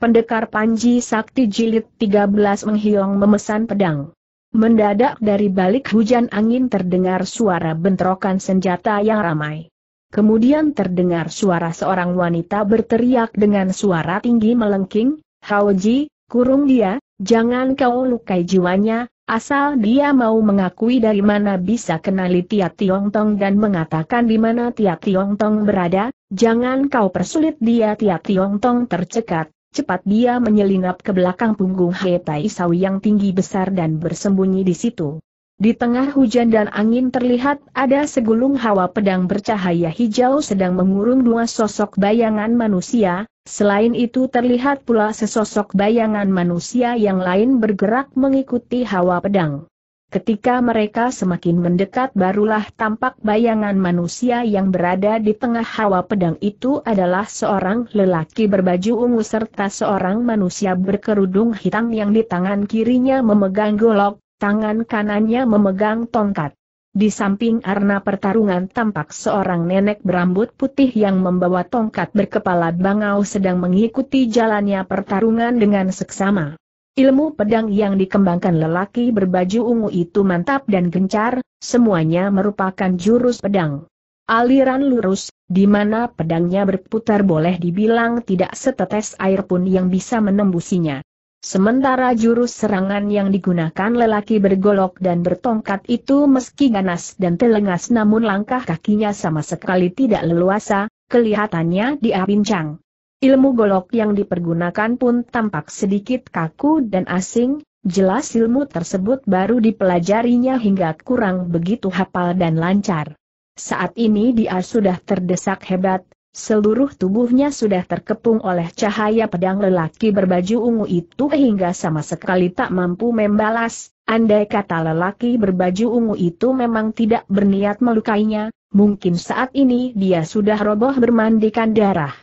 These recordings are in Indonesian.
Pendekar Panji Sakti Jilid 13 menghiong memesan pedang. Mendadak dari balik hujan angin terdengar suara bentrokan senjata yang ramai. Kemudian terdengar suara seorang wanita berteriak dengan suara tinggi melengking, Haoji, kurung dia, jangan kau lukai jiwanya, asal dia mau mengakui dari mana bisa kenali Tia Tiong Tong dan mengatakan di mana Tia Tiong Tong berada, jangan kau persulit dia Tia Tiong Tong tercekat. Cepat dia menyelinap ke belakang punggung Hetai Sau yang tinggi besar dan bersembunyi di situ. Di tengah hujan dan angin terlihat ada segulung hawa pedang bercahaya hijau sedang mengurung dua sosok bayangan manusia, selain itu terlihat pula sesosok bayangan manusia yang lain bergerak mengikuti hawa pedang. Ketika mereka semakin mendekat barulah tampak bayangan manusia yang berada di tengah hawa pedang itu adalah seorang lelaki berbaju ungu serta seorang manusia berkerudung hitam yang di tangan kirinya memegang golok, tangan kanannya memegang tongkat. Di samping arena pertarungan tampak seorang nenek berambut putih yang membawa tongkat berkepala bangau sedang mengikuti jalannya pertarungan dengan seksama. Ilmu pedang yang dikembangkan lelaki berbaju ungu itu mantap dan gencar, semuanya merupakan jurus pedang. Aliran lurus, di mana pedangnya berputar boleh dibilang tidak setetes air pun yang bisa menembusinya. Sementara jurus serangan yang digunakan lelaki bergolok dan bertongkat itu meski ganas dan telengas namun langkah kakinya sama sekali tidak leluasa, kelihatannya dia bincang. Ilmu golok yang dipergunakan pun tampak sedikit kaku dan asing, jelas ilmu tersebut baru dipelajarinya hingga kurang begitu hafal dan lancar. Saat ini dia sudah terdesak hebat, seluruh tubuhnya sudah terkepung oleh cahaya pedang lelaki berbaju ungu itu hingga sama sekali tak mampu membalas, andai kata lelaki berbaju ungu itu memang tidak berniat melukainya, mungkin saat ini dia sudah roboh bermandikan darah.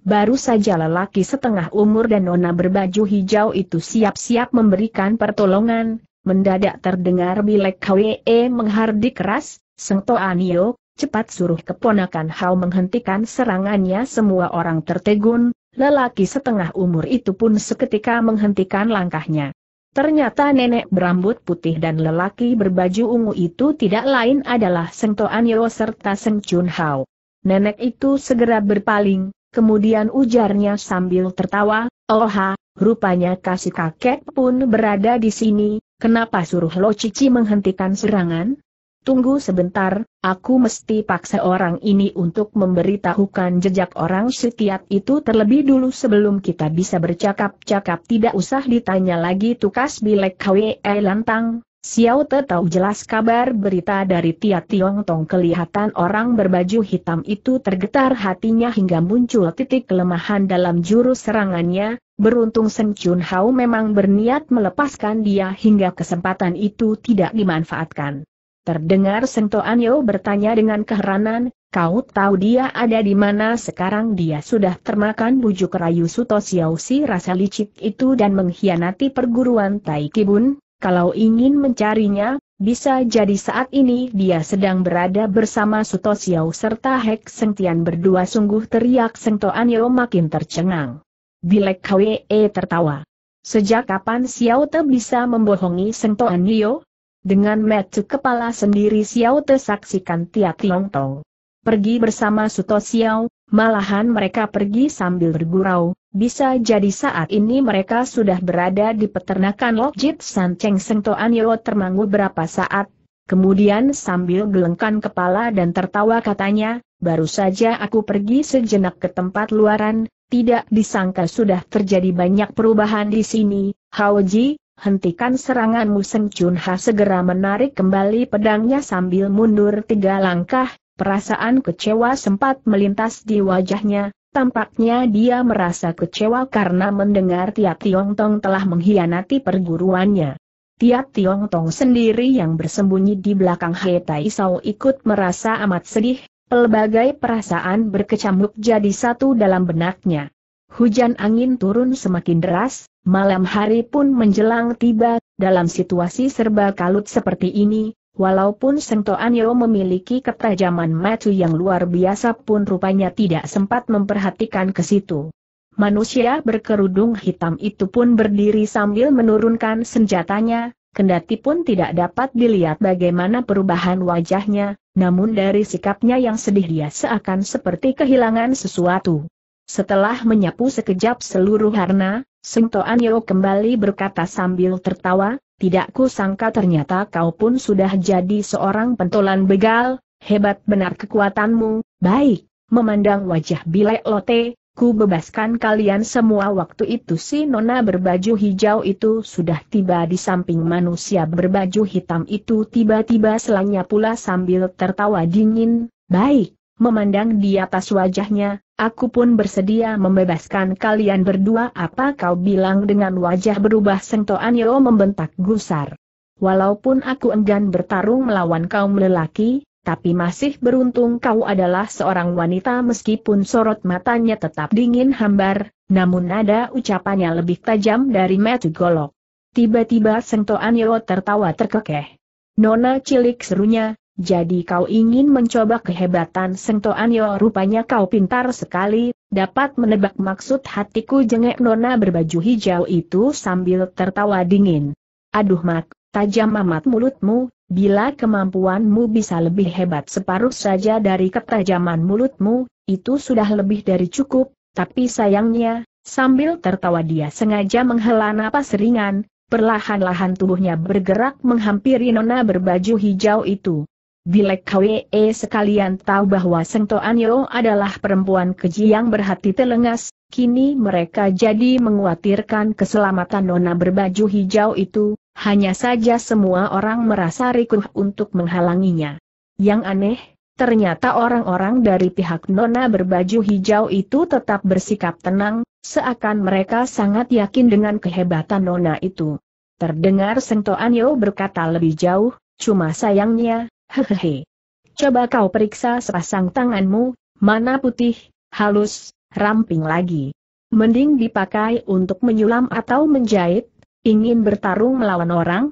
Baru saja lelaki setengah umur dan nona berbaju hijau itu siap-siap memberikan pertolongan, mendadak terdengar bilek KWE menghardik keras, Sengto Anio, cepat suruh keponakan Hao menghentikan serangannya semua orang tertegun, lelaki setengah umur itu pun seketika menghentikan langkahnya. Ternyata nenek berambut putih dan lelaki berbaju ungu itu tidak lain adalah Sengto Anio serta Seng Chun Hao. Nenek itu segera berpaling, Kemudian ujarnya sambil tertawa, oh rupanya kasih kakek pun berada di sini, kenapa suruh Lo Cici menghentikan serangan? Tunggu sebentar, aku mesti paksa orang ini untuk memberitahukan jejak orang setiap itu terlebih dulu sebelum kita bisa bercakap-cakap tidak usah ditanya lagi tukas bilek kwe lantang, Xiao Te tahu jelas kabar berita dari Tia Tiong Tong kelihatan orang berbaju hitam itu tergetar hatinya hingga muncul titik kelemahan dalam jurus serangannya, beruntung Sen Chun Hao memang berniat melepaskan dia hingga kesempatan itu tidak dimanfaatkan. Terdengar Sento Anyo bertanya dengan keheranan, kau tahu dia ada di mana sekarang dia sudah termakan bujuk rayu Suto Xiao si rasa licik itu dan mengkhianati perguruan Tai Kibun? kalau ingin mencarinya, bisa jadi saat ini dia sedang berada bersama Suto Siau serta Hek Sengtian berdua sungguh teriak Sengto Anio makin tercengang. Bilek Kwee tertawa. Sejak kapan Siau Te bisa membohongi Sengto Anio? Dengan metu kepala sendiri Siau Te saksikan Tia Tiong Tong. Pergi bersama Suto Siau, Malahan mereka pergi sambil bergurau, bisa jadi saat ini mereka sudah berada di peternakan Lokjit Sanceng Sengto Anyo termangu berapa saat. Kemudian sambil gelengkan kepala dan tertawa katanya, baru saja aku pergi sejenak ke tempat luaran, tidak disangka sudah terjadi banyak perubahan di sini, Haoji, hentikan seranganmu Seng Chun Ha segera menarik kembali pedangnya sambil mundur tiga langkah, Perasaan kecewa sempat melintas di wajahnya, tampaknya dia merasa kecewa karena mendengar Tiap Tiong Tong telah mengkhianati perguruannya. Tiap Tiong Tong sendiri yang bersembunyi di belakang He Tai Sao ikut merasa amat sedih, pelbagai perasaan berkecamuk jadi satu dalam benaknya. Hujan angin turun semakin deras, malam hari pun menjelang tiba, dalam situasi serba kalut seperti ini, Walaupun Seng Toanyo memiliki ketajaman macu yang luar biasa pun rupanya tidak sempat memperhatikan ke situ. Manusia berkerudung hitam itu pun berdiri sambil menurunkan senjatanya, kendati pun tidak dapat dilihat bagaimana perubahan wajahnya, namun dari sikapnya yang sedih dia seakan seperti kehilangan sesuatu. Setelah menyapu sekejap seluruh harna, Seng Toanyo kembali berkata sambil tertawa, tidak kusangka ternyata kau pun sudah jadi seorang pentolan begal, hebat benar kekuatanmu, baik, memandang wajah Bilek Lote, ku bebaskan kalian semua waktu itu si nona berbaju hijau itu sudah tiba di samping manusia berbaju hitam itu tiba-tiba selanya pula sambil tertawa dingin, baik, Memandang di atas wajahnya, aku pun bersedia membebaskan kalian berdua apa kau bilang dengan wajah berubah Sento Anyo membentak gusar. Walaupun aku enggan bertarung melawan kaum lelaki, tapi masih beruntung kau adalah seorang wanita meskipun sorot matanya tetap dingin hambar, namun nada ucapannya lebih tajam dari metu golok. Tiba-tiba Sento Anyo tertawa terkekeh. Nona cilik serunya, jadi kau ingin mencoba kehebatan Seng ya, rupanya kau pintar sekali, dapat menebak maksud hatiku jengek nona berbaju hijau itu sambil tertawa dingin. Aduh mak, tajam amat mulutmu, bila kemampuanmu bisa lebih hebat separuh saja dari ketajaman mulutmu, itu sudah lebih dari cukup, tapi sayangnya, sambil tertawa dia sengaja menghela napas ringan, perlahan-lahan tubuhnya bergerak menghampiri nona berbaju hijau itu. Bilek Kwe sekalian tahu bahwa Seng Toanyo adalah perempuan keji yang berhati telengas, kini mereka jadi menguatirkan keselamatan nona berbaju hijau itu, hanya saja semua orang merasa rikuh untuk menghalanginya. Yang aneh, ternyata orang-orang dari pihak nona berbaju hijau itu tetap bersikap tenang, seakan mereka sangat yakin dengan kehebatan nona itu. Terdengar Seng Toanyo berkata lebih jauh, cuma sayangnya, Hehehe. Coba kau periksa sepasang tanganmu, mana putih, halus, ramping lagi. Mending dipakai untuk menyulam atau menjahit, ingin bertarung melawan orang?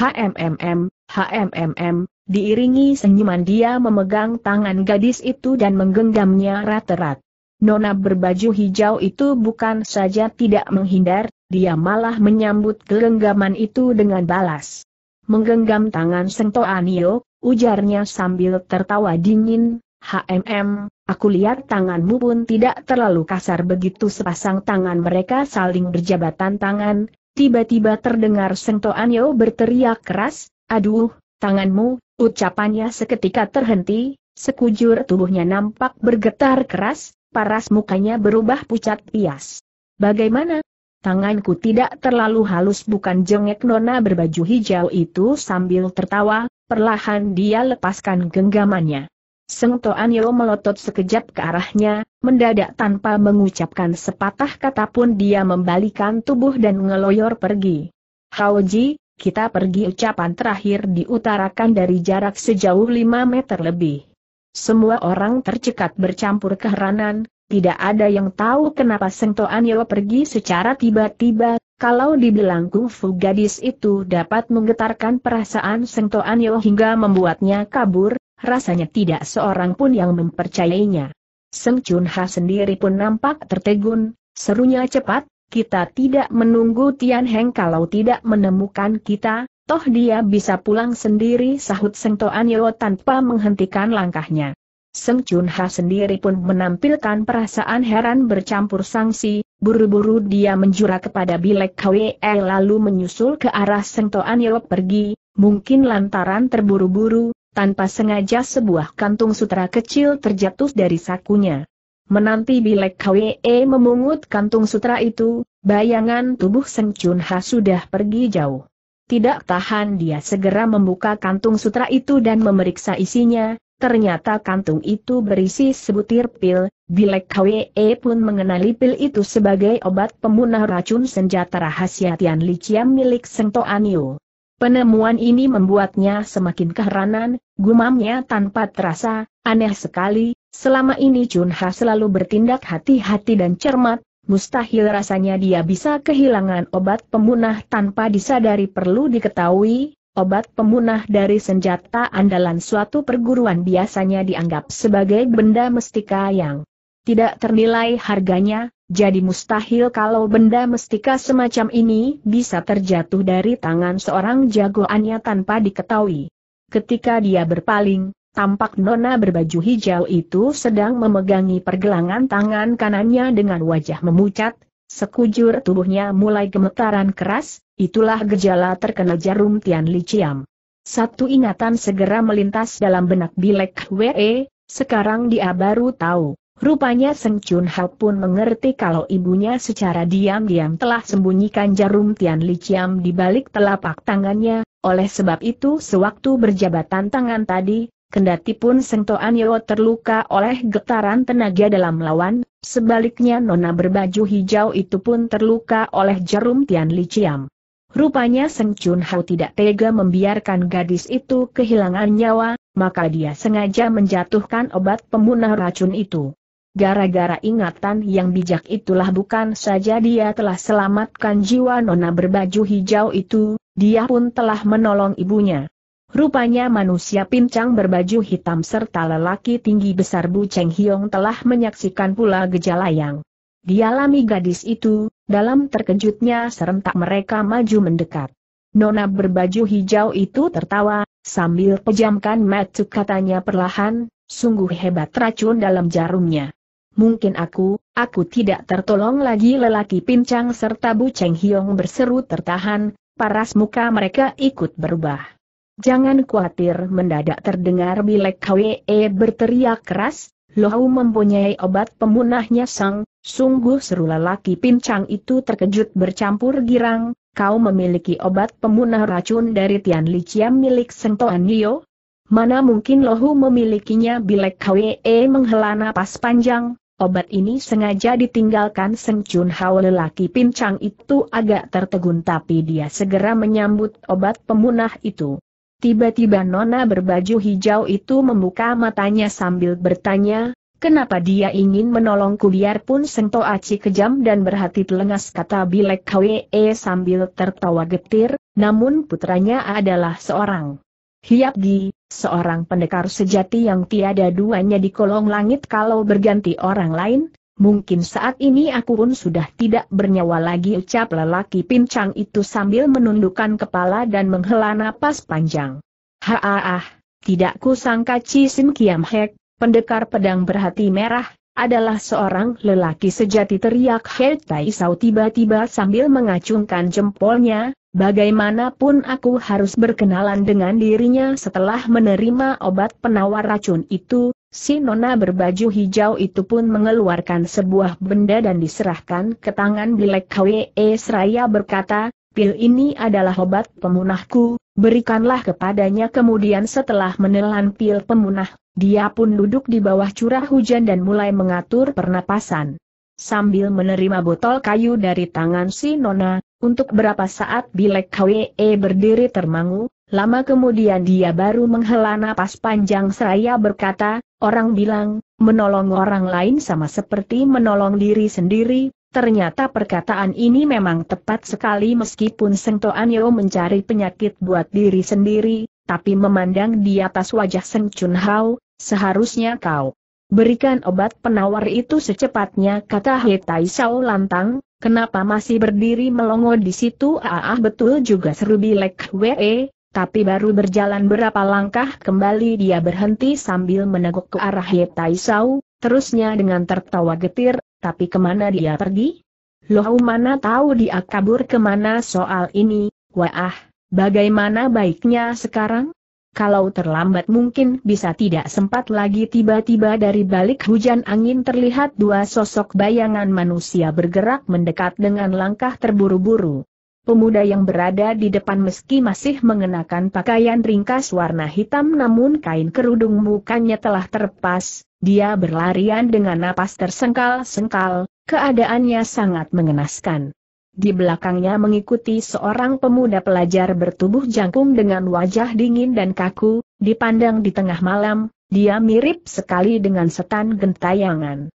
HMMM, HMMM, diiringi senyuman dia memegang tangan gadis itu dan menggenggamnya rat-rat. Nona berbaju hijau itu bukan saja tidak menghindar, dia malah menyambut gelenggaman itu dengan balas menggenggam tangan Sengto Anio, ujarnya sambil tertawa dingin, HMM, aku lihat tanganmu pun tidak terlalu kasar begitu sepasang tangan mereka saling berjabatan tangan, tiba-tiba terdengar Sengto Anio berteriak keras, aduh, tanganmu, ucapannya seketika terhenti, sekujur tubuhnya nampak bergetar keras, paras mukanya berubah pucat pias. Bagaimana, tanganku tidak terlalu halus bukan jengek nona berbaju hijau itu sambil tertawa, perlahan dia lepaskan genggamannya. Seng Toanyo melotot sekejap ke arahnya, mendadak tanpa mengucapkan sepatah kata pun dia membalikan tubuh dan ngeloyor pergi. Haoji, kita pergi ucapan terakhir diutarakan dari jarak sejauh 5 meter lebih. Semua orang tercekat bercampur keheranan, tidak ada yang tahu kenapa Seng Toanil pergi secara tiba-tiba, kalau dibilang kungfu gadis itu dapat menggetarkan perasaan Seng Toanil hingga membuatnya kabur, rasanya tidak seorang pun yang mempercayainya. Seng Chun sendiri pun nampak tertegun, serunya cepat, kita tidak menunggu Tian Heng kalau tidak menemukan kita, toh dia bisa pulang sendiri sahut Seng Toanil tanpa menghentikan langkahnya. Seng Chun Ha sendiri pun menampilkan perasaan heran bercampur sangsi, buru-buru dia menjura kepada Bilek Kwe eh, lalu menyusul ke arah Seng Toan Yelok pergi, mungkin lantaran terburu-buru, tanpa sengaja sebuah kantung sutra kecil terjatuh dari sakunya. Menanti Bilek Kwe eh, memungut kantung sutra itu, bayangan tubuh Seng Chun Ha sudah pergi jauh. Tidak tahan dia segera membuka kantung sutra itu dan memeriksa isinya, Ternyata kantung itu berisi sebutir pil, Bilek KWE pun mengenali pil itu sebagai obat pembunuh racun senjata rahasia Tian Li milik Seng Anio. Penemuan ini membuatnya semakin keheranan, gumamnya tanpa terasa, aneh sekali, selama ini Chun Ha selalu bertindak hati-hati dan cermat, mustahil rasanya dia bisa kehilangan obat pembunuh tanpa disadari perlu diketahui, obat pemunah dari senjata andalan suatu perguruan biasanya dianggap sebagai benda mestika yang tidak ternilai harganya, jadi mustahil kalau benda mestika semacam ini bisa terjatuh dari tangan seorang jagoannya tanpa diketahui. Ketika dia berpaling, tampak nona berbaju hijau itu sedang memegangi pergelangan tangan kanannya dengan wajah memucat, Sekujur tubuhnya mulai gemetaran keras, itulah gejala terkena jarum Tian Li Chiam. Satu ingatan segera melintas dalam benak Bilek Wee, sekarang dia baru tahu. Rupanya Seng Chun Hao pun mengerti kalau ibunya secara diam-diam telah sembunyikan jarum Tian Li Chiam di balik telapak tangannya, oleh sebab itu sewaktu berjabatan tangan tadi, Kendati pun Seng Toan Yo terluka oleh getaran tenaga dalam lawan, sebaliknya nona berbaju hijau itu pun terluka oleh jarum Tian Li Chiam. Rupanya Seng Chun Hao tidak tega membiarkan gadis itu kehilangan nyawa, maka dia sengaja menjatuhkan obat pembunuh racun itu. Gara-gara ingatan yang bijak itulah bukan saja dia telah selamatkan jiwa nona berbaju hijau itu, dia pun telah menolong ibunya. Rupanya manusia pincang berbaju hitam serta lelaki tinggi besar Bu Cheng Hiong telah menyaksikan pula gejala yang dialami gadis itu, dalam terkejutnya serentak mereka maju mendekat. Nona berbaju hijau itu tertawa, sambil pejamkan mata katanya perlahan, sungguh hebat racun dalam jarumnya. Mungkin aku, aku tidak tertolong lagi lelaki pincang serta Bu Cheng Hiong berseru tertahan, paras muka mereka ikut berubah. Jangan khawatir mendadak terdengar Bilek Kwe berteriak keras, Lohau mempunyai obat pemunahnya sang, sungguh seru lelaki pincang itu terkejut bercampur girang, kau memiliki obat pemunah racun dari Tian Liciam milik Toan Nio? Mana mungkin Lohu memilikinya Bilek Kwe menghela napas panjang, Obat ini sengaja ditinggalkan Seng Chun Hao lelaki pincang itu agak tertegun tapi dia segera menyambut obat pemunah itu. Tiba-tiba nona berbaju hijau itu membuka matanya sambil bertanya, Kenapa dia ingin menolong menolongku pun Sengto Aci kejam dan berhati telengas kata Bilek Kwee sambil tertawa getir, namun putranya adalah seorang Hiapgi, seorang pendekar sejati yang tiada duanya di kolong langit kalau berganti orang lain, Mungkin saat ini aku pun sudah tidak bernyawa lagi ucap lelaki pincang itu sambil menundukkan kepala dan menghela napas panjang. Haah, tidak kusangka Sim Kiam Hek, pendekar pedang berhati merah, adalah seorang lelaki sejati teriak Hei Tai Sau tiba-tiba sambil mengacungkan jempolnya, bagaimanapun aku harus berkenalan dengan dirinya setelah menerima obat penawar racun itu, Si nona berbaju hijau itu pun mengeluarkan sebuah benda dan diserahkan ke tangan Bilek Kwe seraya berkata, pil ini adalah obat pemunahku, berikanlah kepadanya kemudian setelah menelan pil pemunah, dia pun duduk di bawah curah hujan dan mulai mengatur pernapasan. Sambil menerima botol kayu dari tangan si nona, untuk berapa saat Bilek Kwe berdiri termangu, lama kemudian dia baru menghela napas panjang seraya berkata, Orang bilang, menolong orang lain sama seperti menolong diri sendiri, ternyata perkataan ini memang tepat sekali meskipun Seng Toanyo mencari penyakit buat diri sendiri, tapi memandang di atas wajah Seng Chun Hao, seharusnya kau berikan obat penawar itu secepatnya kata He Tai Shao lantang, kenapa masih berdiri melongo di situ ah, ah betul juga seru Bilek Wee, tapi baru berjalan berapa langkah kembali dia berhenti sambil meneguk ke arah Tai Sau, terusnya dengan tertawa getir, tapi kemana dia pergi? Loh mana tahu dia kabur kemana soal ini, wah, bagaimana baiknya sekarang? Kalau terlambat mungkin bisa tidak sempat lagi tiba-tiba dari balik hujan angin terlihat dua sosok bayangan manusia bergerak mendekat dengan langkah terburu-buru. Pemuda yang berada di depan meski masih mengenakan pakaian ringkas warna hitam namun kain kerudung mukanya telah terlepas, dia berlarian dengan napas tersengkal-sengkal, keadaannya sangat mengenaskan. Di belakangnya mengikuti seorang pemuda pelajar bertubuh jangkung dengan wajah dingin dan kaku, dipandang di tengah malam, dia mirip sekali dengan setan gentayangan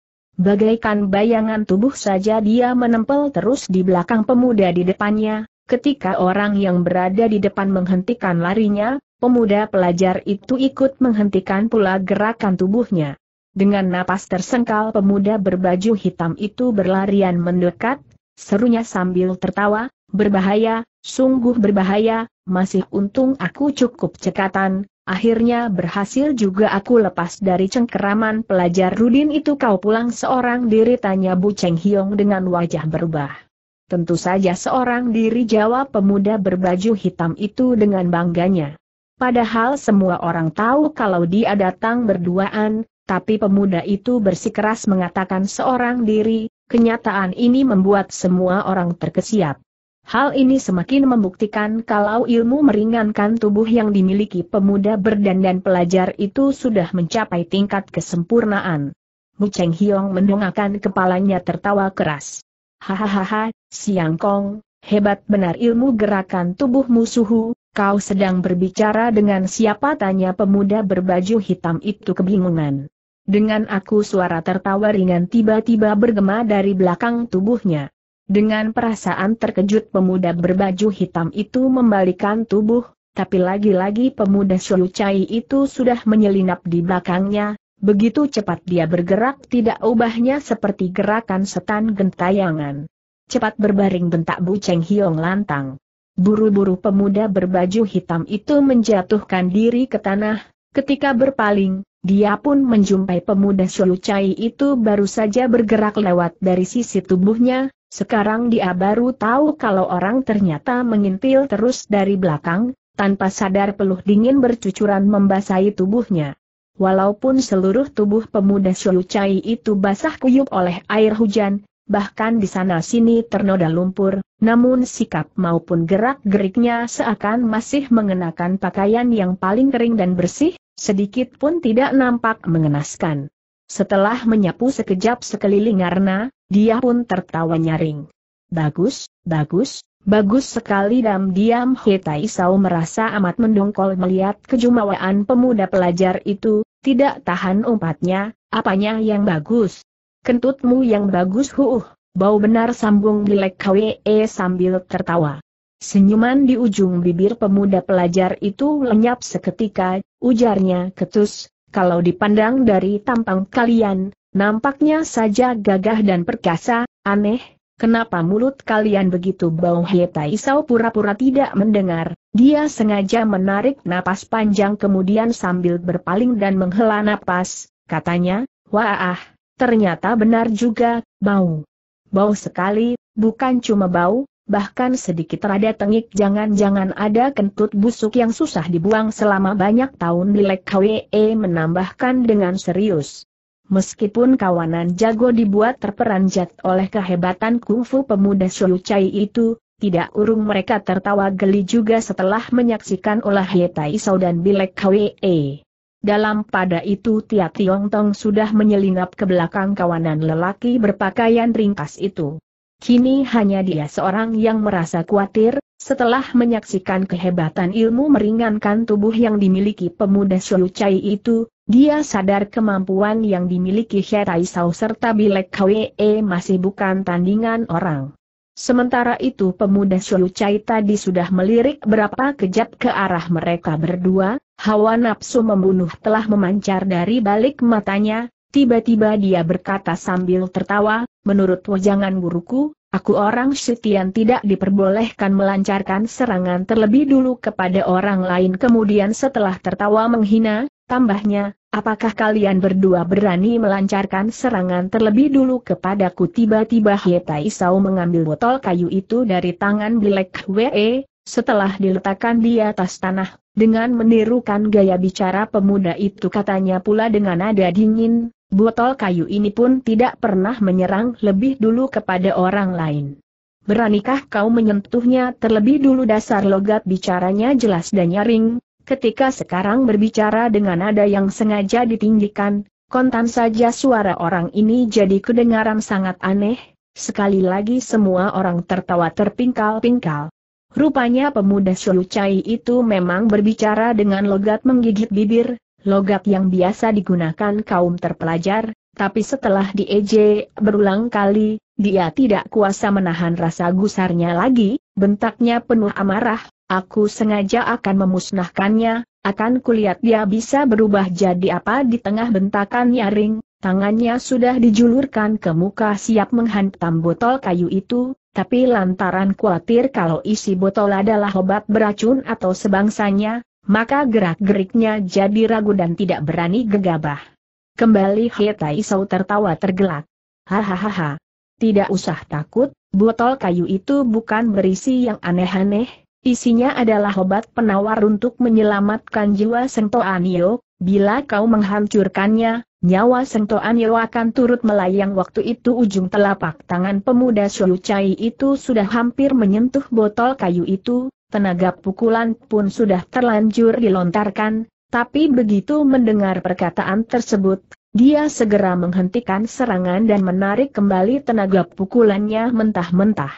bagaikan bayangan tubuh saja dia menempel terus di belakang pemuda di depannya, ketika orang yang berada di depan menghentikan larinya, pemuda pelajar itu ikut menghentikan pula gerakan tubuhnya. Dengan napas tersengkal pemuda berbaju hitam itu berlarian mendekat, serunya sambil tertawa, berbahaya, sungguh berbahaya, masih untung aku cukup cekatan, Akhirnya berhasil juga aku lepas dari cengkeraman pelajar Rudin itu kau pulang seorang diri tanya Bu Cheng Hiong dengan wajah berubah. Tentu saja seorang diri jawab pemuda berbaju hitam itu dengan bangganya. Padahal semua orang tahu kalau dia datang berduaan, tapi pemuda itu bersikeras mengatakan seorang diri, kenyataan ini membuat semua orang terkesiap. Hal ini semakin membuktikan kalau ilmu meringankan tubuh yang dimiliki pemuda berdandan pelajar itu sudah mencapai tingkat kesempurnaan. Mu Cheng Hiong mendongakkan kepalanya tertawa keras. Hahaha, Siang Kong, hebat benar ilmu gerakan tubuhmu suhu. kau sedang berbicara dengan siapa tanya pemuda berbaju hitam itu kebingungan. Dengan aku suara tertawa ringan tiba-tiba bergema dari belakang tubuhnya. Dengan perasaan terkejut pemuda berbaju hitam itu membalikan tubuh, tapi lagi-lagi pemuda Cai itu sudah menyelinap di belakangnya, begitu cepat dia bergerak tidak ubahnya seperti gerakan setan gentayangan. Cepat berbaring bentak Bu Cheng Hiong lantang. Buru-buru pemuda berbaju hitam itu menjatuhkan diri ke tanah, ketika berpaling, dia pun menjumpai pemuda Cai itu baru saja bergerak lewat dari sisi tubuhnya, sekarang dia baru tahu kalau orang ternyata mengintil terus dari belakang, tanpa sadar peluh dingin bercucuran membasahi tubuhnya. Walaupun seluruh tubuh pemuda Chai itu basah kuyup oleh air hujan, bahkan di sana-sini ternoda lumpur, namun sikap maupun gerak-geriknya seakan masih mengenakan pakaian yang paling kering dan bersih, sedikit pun tidak nampak mengenaskan. Setelah menyapu sekejap sekeliling Arna, dia pun tertawa nyaring. Bagus, bagus, bagus sekali diam-diam Hetai Sao merasa amat mendongkol melihat kejumawaan pemuda pelajar itu, tidak tahan umpatnya, apanya yang bagus. Kentutmu yang bagus huuh, bau benar sambung bilek kwe e sambil tertawa. Senyuman di ujung bibir pemuda pelajar itu lenyap seketika, ujarnya ketus, kalau dipandang dari tampang kalian, nampaknya saja gagah dan perkasa, aneh, kenapa mulut kalian begitu bau heta isau pura-pura tidak mendengar, dia sengaja menarik napas panjang kemudian sambil berpaling dan menghela napas, katanya, wah, ternyata benar juga, bau. Bau sekali, bukan cuma bau, bahkan sedikit rada tengik jangan-jangan ada kentut busuk yang susah dibuang selama banyak tahun Lilek KWE menambahkan dengan serius. Meskipun kawanan jago dibuat terperanjat oleh kehebatan kungfu pemuda Shou Chai itu, tidak urung mereka tertawa geli juga setelah menyaksikan olah Yetai Sao dan Bilek KWE. Dalam pada itu Tia Tiong Tong sudah menyelinap ke belakang kawanan lelaki berpakaian ringkas itu. Kini hanya dia seorang yang merasa khawatir, setelah menyaksikan kehebatan ilmu meringankan tubuh yang dimiliki pemuda Chai itu, dia sadar kemampuan yang dimiliki Sherai Sau serta Bilek Kwee masih bukan tandingan orang. Sementara itu pemuda Chai tadi sudah melirik berapa kejap ke arah mereka berdua, hawa nafsu membunuh telah memancar dari balik matanya, Tiba-tiba dia berkata sambil tertawa, menurut wajangan guruku, aku orang setian tidak diperbolehkan melancarkan serangan terlebih dulu kepada orang lain kemudian setelah tertawa menghina, tambahnya, apakah kalian berdua berani melancarkan serangan terlebih dulu kepadaku tiba-tiba Hietai Sao mengambil botol kayu itu dari tangan Black We, setelah diletakkan di atas tanah, dengan menirukan gaya bicara pemuda itu katanya pula dengan nada dingin, Botol kayu ini pun tidak pernah menyerang lebih dulu kepada orang lain. Beranikah kau menyentuhnya terlebih dulu dasar logat bicaranya jelas dan nyaring, ketika sekarang berbicara dengan nada yang sengaja ditinggikan, kontan saja suara orang ini jadi kedengaran sangat aneh, sekali lagi semua orang tertawa terpingkal-pingkal. Rupanya pemuda Sulucai itu memang berbicara dengan logat menggigit bibir, logat yang biasa digunakan kaum terpelajar, tapi setelah dieje berulang kali, dia tidak kuasa menahan rasa gusarnya lagi, bentaknya penuh amarah, aku sengaja akan memusnahkannya, akan kulihat dia bisa berubah jadi apa di tengah bentakan nyaring, tangannya sudah dijulurkan ke muka siap menghantam botol kayu itu, tapi lantaran khawatir kalau isi botol adalah obat beracun atau sebangsanya, maka gerak-geriknya jadi ragu dan tidak berani gegabah. Kembali Hetai Sau tertawa tergelak. Hahaha. Tidak usah takut, botol kayu itu bukan berisi yang aneh-aneh, isinya adalah obat penawar untuk menyelamatkan jiwa Sento Anio, bila kau menghancurkannya, nyawa Sento Anio akan turut melayang waktu itu ujung telapak tangan pemuda Shoyu Chai itu sudah hampir menyentuh botol kayu itu, tenaga pukulan pun sudah terlanjur dilontarkan, tapi begitu mendengar perkataan tersebut, dia segera menghentikan serangan dan menarik kembali tenaga pukulannya mentah-mentah.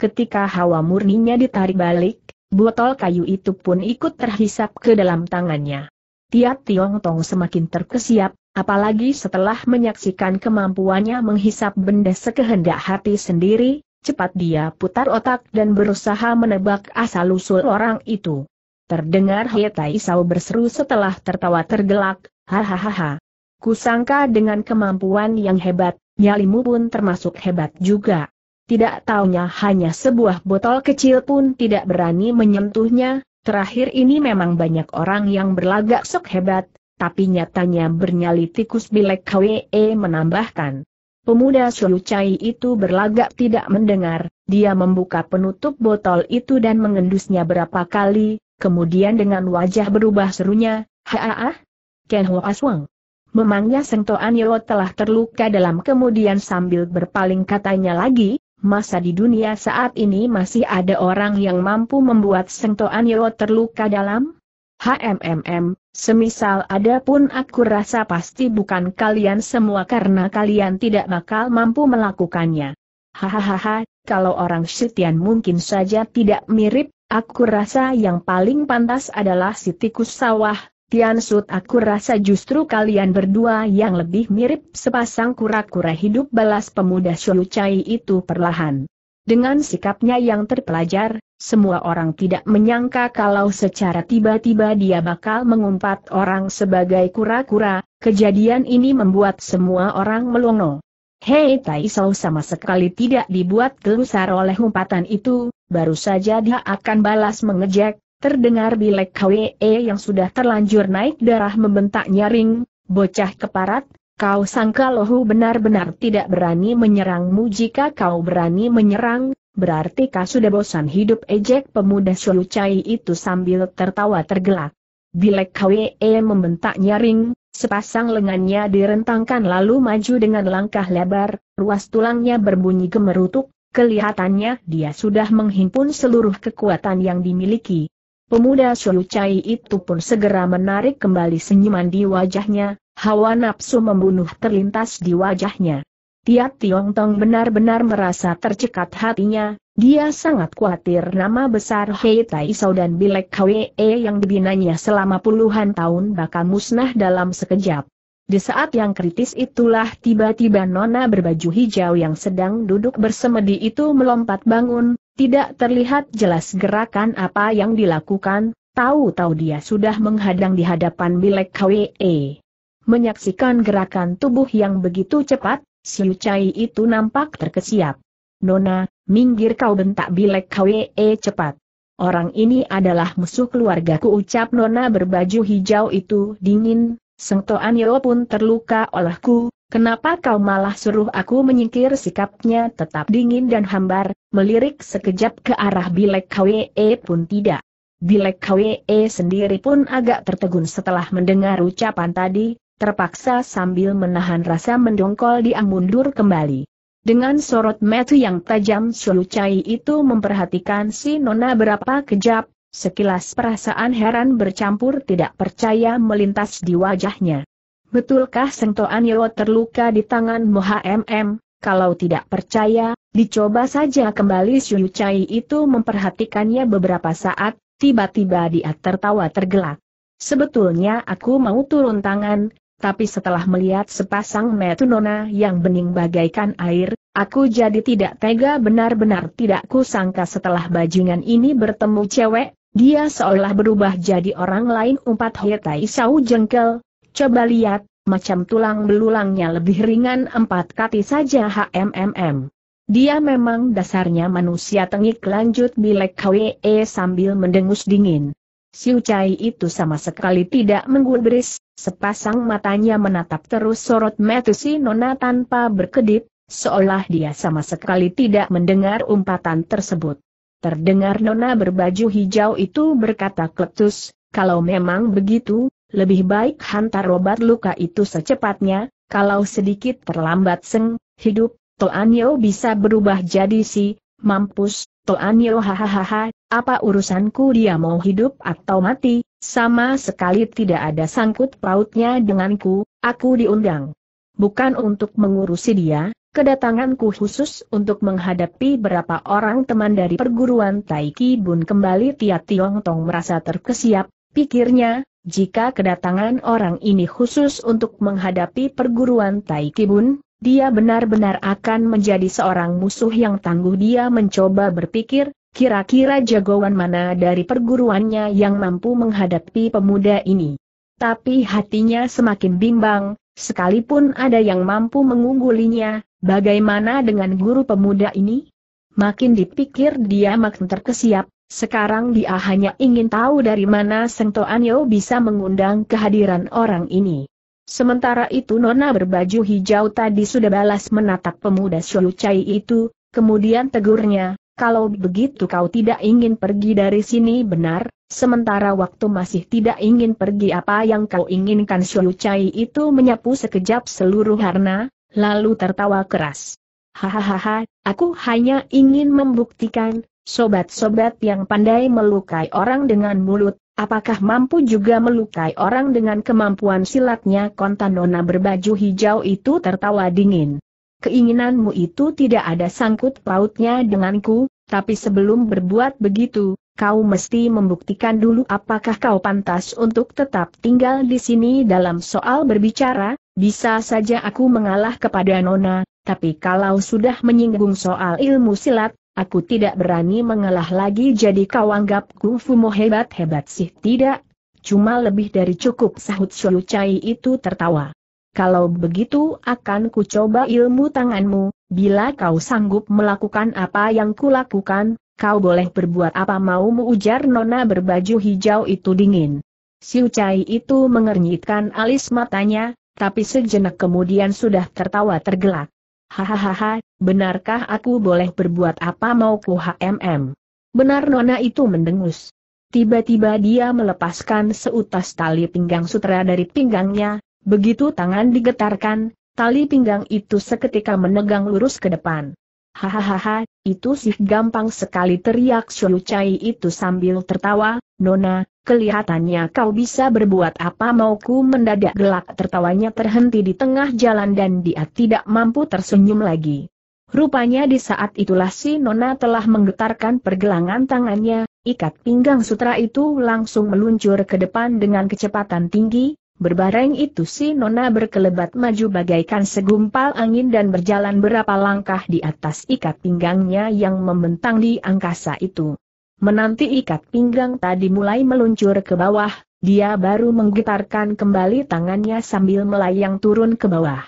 Ketika hawa murninya ditarik balik, botol kayu itu pun ikut terhisap ke dalam tangannya. Tiap Tiong Tong semakin terkesiap, apalagi setelah menyaksikan kemampuannya menghisap benda sekehendak hati sendiri, Cepat dia putar otak dan berusaha menebak asal-usul orang itu. Terdengar Hetai Sao berseru setelah tertawa tergelak, hahaha. Kusangka dengan kemampuan yang hebat, nyalimu pun termasuk hebat juga. Tidak taunya hanya sebuah botol kecil pun tidak berani menyentuhnya, terakhir ini memang banyak orang yang berlagak sok hebat, tapi nyatanya bernyali tikus bilek KWE menambahkan. Pemuda Sulucai itu berlagak tidak mendengar, dia membuka penutup botol itu dan mengendusnya berapa kali, kemudian dengan wajah berubah serunya, Haaah? Ken Hoa Aswang. Memangnya Toan Yeo telah terluka dalam kemudian sambil berpaling katanya lagi, masa di dunia saat ini masih ada orang yang mampu membuat Toan Yeo terluka dalam? HMMM, semisal ada pun aku rasa pasti bukan kalian semua karena kalian tidak bakal mampu melakukannya. Hahaha, kalau orang Sitian mungkin saja tidak mirip, aku rasa yang paling pantas adalah si tikus sawah, Tian Sut aku rasa justru kalian berdua yang lebih mirip sepasang kura-kura hidup balas pemuda Shou Chai itu perlahan. Dengan sikapnya yang terpelajar, semua orang tidak menyangka kalau secara tiba-tiba dia bakal mengumpat orang sebagai kura-kura, kejadian ini membuat semua orang melongo. Hei Sao sama sekali tidak dibuat gelusar oleh umpatan itu, baru saja dia akan balas mengejek, terdengar bilek KWE yang sudah terlanjur naik darah membentak nyaring, bocah keparat, kau sangka lohu benar-benar tidak berani menyerangmu jika kau berani menyerang, berarti kau sudah bosan hidup ejek pemuda Shuyu Chai itu sambil tertawa tergelak. Bilek Hwe e membentak nyaring, sepasang lengannya direntangkan lalu maju dengan langkah lebar, ruas tulangnya berbunyi gemerutuk, kelihatannya dia sudah menghimpun seluruh kekuatan yang dimiliki. Pemuda Shuyu Chai itu pun segera menarik kembali senyuman di wajahnya, hawa nafsu membunuh terlintas di wajahnya. Tiap Tiong Tong benar-benar merasa tercekat hatinya, dia sangat khawatir nama besar Hei Tai Sao dan Bilek Kwee yang dibinanya selama puluhan tahun bakal musnah dalam sekejap. Di saat yang kritis itulah tiba-tiba Nona berbaju hijau yang sedang duduk bersemedi itu melompat bangun, tidak terlihat jelas gerakan apa yang dilakukan, tahu-tahu dia sudah menghadang di hadapan Bilek KWE. Menyaksikan gerakan tubuh yang begitu cepat, Ucai itu nampak terkesiap. Nona, minggir kau bentak bilek kwe cepat. Orang ini adalah musuh keluargaku ucap Nona berbaju hijau itu dingin, Sengto Anyo pun terluka olehku, kenapa kau malah suruh aku menyingkir sikapnya tetap dingin dan hambar, melirik sekejap ke arah bilek kwe pun tidak. Bilek KWE sendiri pun agak tertegun setelah mendengar ucapan tadi, terpaksa sambil menahan rasa mendongkol dia mundur kembali. Dengan sorot mata yang tajam Sulucai itu memperhatikan si Nona berapa kejap, sekilas perasaan heran bercampur tidak percaya melintas di wajahnya. Betulkah Toan Yeo terluka di tangan MHMM? Kalau tidak percaya, dicoba saja kembali Sulucai itu memperhatikannya beberapa saat, tiba-tiba dia tertawa tergelak. Sebetulnya aku mau turun tangan, tapi setelah melihat sepasang metunona yang bening bagaikan air, aku jadi tidak tega benar-benar tidak kusangka setelah bajingan ini bertemu cewek, dia seolah berubah jadi orang lain umpat Hetai Sau jengkel. Coba lihat, macam tulang belulangnya lebih ringan empat kati saja HMMM. Dia memang dasarnya manusia tengik lanjut bilek KWE sambil mendengus dingin. Siu Chai itu sama sekali tidak menggubris, sepasang matanya menatap terus sorot Metusi Nona tanpa berkedip, seolah dia sama sekali tidak mendengar umpatan tersebut. Terdengar Nona berbaju hijau itu berkata kletus, kalau memang begitu, lebih baik hantar obat luka itu secepatnya, kalau sedikit terlambat seng, hidup, Toanyo bisa berubah jadi si, mampus, Toanyo hahaha, apa urusanku dia mau hidup atau mati, sama sekali tidak ada sangkut pautnya denganku, aku diundang. Bukan untuk mengurusi dia, kedatanganku khusus untuk menghadapi berapa orang teman dari perguruan Taiki Bun kembali Tia Tiong Tong merasa terkesiap, pikirnya, jika kedatangan orang ini khusus untuk menghadapi perguruan Taiki Bun, dia benar-benar akan menjadi seorang musuh yang tangguh dia mencoba berpikir, Kira-kira jagoan mana dari perguruannya yang mampu menghadapi pemuda ini. Tapi hatinya semakin bimbang, sekalipun ada yang mampu mengunggulinya, bagaimana dengan guru pemuda ini? Makin dipikir dia makin terkesiap, sekarang dia hanya ingin tahu dari mana Sengto Anyo bisa mengundang kehadiran orang ini. Sementara itu Nona berbaju hijau tadi sudah balas menatap pemuda Shoyu Chai itu, kemudian tegurnya, kalau begitu kau tidak ingin pergi dari sini benar, sementara waktu masih tidak ingin pergi apa yang kau inginkan Xiu Chai itu menyapu sekejap seluruh harna, lalu tertawa keras. Hahaha, aku hanya ingin membuktikan, sobat-sobat yang pandai melukai orang dengan mulut, apakah mampu juga melukai orang dengan kemampuan silatnya kontanona berbaju hijau itu tertawa dingin keinginanmu itu tidak ada sangkut pautnya denganku, tapi sebelum berbuat begitu, kau mesti membuktikan dulu apakah kau pantas untuk tetap tinggal di sini dalam soal berbicara, bisa saja aku mengalah kepada Nona, tapi kalau sudah menyinggung soal ilmu silat, aku tidak berani mengalah lagi jadi kau anggap kungfumu hebat-hebat sih tidak, cuma lebih dari cukup sahut Chai itu tertawa. Kalau begitu akan ku coba ilmu tanganmu, bila kau sanggup melakukan apa yang kulakukan, kau boleh berbuat apa maumu ujar nona berbaju hijau itu dingin. Siu Chai itu mengernyitkan alis matanya, tapi sejenak kemudian sudah tertawa tergelak. Hahaha, benarkah aku boleh berbuat apa mauku HMM? Benar Nona itu mendengus. Tiba-tiba dia melepaskan seutas tali pinggang sutra dari pinggangnya, Begitu tangan digetarkan, tali pinggang itu seketika menegang lurus ke depan. Hahaha, itu sih gampang sekali teriak Chai itu sambil tertawa, Nona, kelihatannya kau bisa berbuat apa mauku mendadak gelak tertawanya terhenti di tengah jalan dan dia tidak mampu tersenyum lagi. Rupanya di saat itulah si Nona telah menggetarkan pergelangan tangannya, ikat pinggang sutra itu langsung meluncur ke depan dengan kecepatan tinggi, Berbareng itu si Nona berkelebat maju bagaikan segumpal angin dan berjalan berapa langkah di atas ikat pinggangnya yang membentang di angkasa itu. Menanti ikat pinggang tadi mulai meluncur ke bawah, dia baru menggetarkan kembali tangannya sambil melayang turun ke bawah.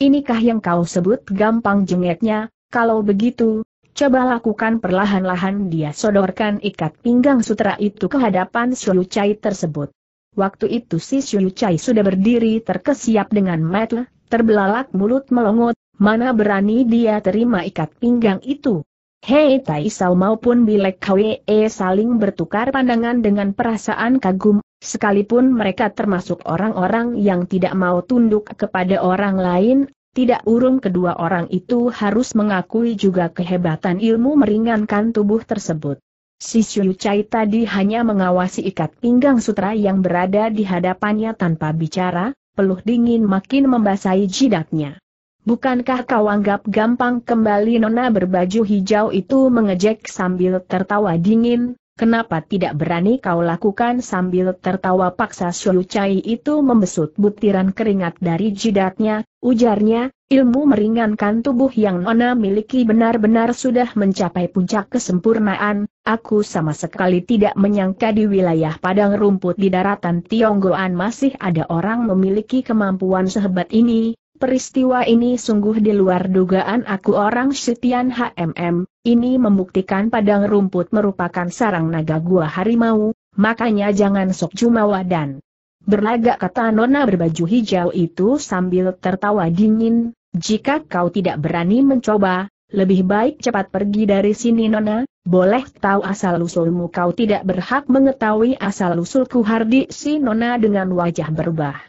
Inikah yang kau sebut gampang jengeknya, kalau begitu, coba lakukan perlahan-lahan dia sodorkan ikat pinggang sutra itu ke hadapan Suyu Chai tersebut. Waktu itu si Shuyu Chai sudah berdiri terkesiap dengan metel, terbelalak mulut melongot, mana berani dia terima ikat pinggang itu. Hei Tai Sao maupun Bilek Kwe saling bertukar pandangan dengan perasaan kagum, sekalipun mereka termasuk orang-orang yang tidak mau tunduk kepada orang lain, tidak urung kedua orang itu harus mengakui juga kehebatan ilmu meringankan tubuh tersebut. Si Siu Chai tadi hanya mengawasi ikat pinggang sutra yang berada di hadapannya tanpa bicara, peluh dingin makin membasahi jidatnya. Bukankah kau anggap gampang kembali nona berbaju hijau itu mengejek sambil tertawa dingin, Kenapa tidak berani kau lakukan sambil tertawa paksa Xiu Chai itu membesut butiran keringat dari jidatnya, ujarnya, ilmu meringankan tubuh yang Nona miliki benar-benar sudah mencapai puncak kesempurnaan, aku sama sekali tidak menyangka di wilayah padang rumput di daratan Tionggoan masih ada orang memiliki kemampuan sehebat ini, Peristiwa ini sungguh di luar dugaan aku orang Sitian HMM, ini membuktikan padang rumput merupakan sarang naga gua harimau, makanya jangan sok jumawa dan berlagak kata Nona berbaju hijau itu sambil tertawa dingin, jika kau tidak berani mencoba, lebih baik cepat pergi dari sini Nona, boleh tahu asal-usulmu kau tidak berhak mengetahui asal-usulku Hardi si Nona dengan wajah berubah.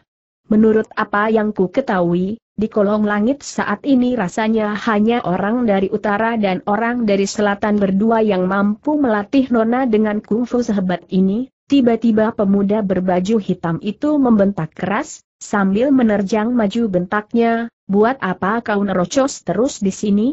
Menurut apa yang ku ketahui, di kolong langit saat ini rasanya hanya orang dari utara dan orang dari selatan berdua yang mampu melatih Nona dengan kungfu sehebat ini. Tiba-tiba pemuda berbaju hitam itu membentak keras, sambil menerjang maju bentaknya, buat apa kau nerocos terus di sini?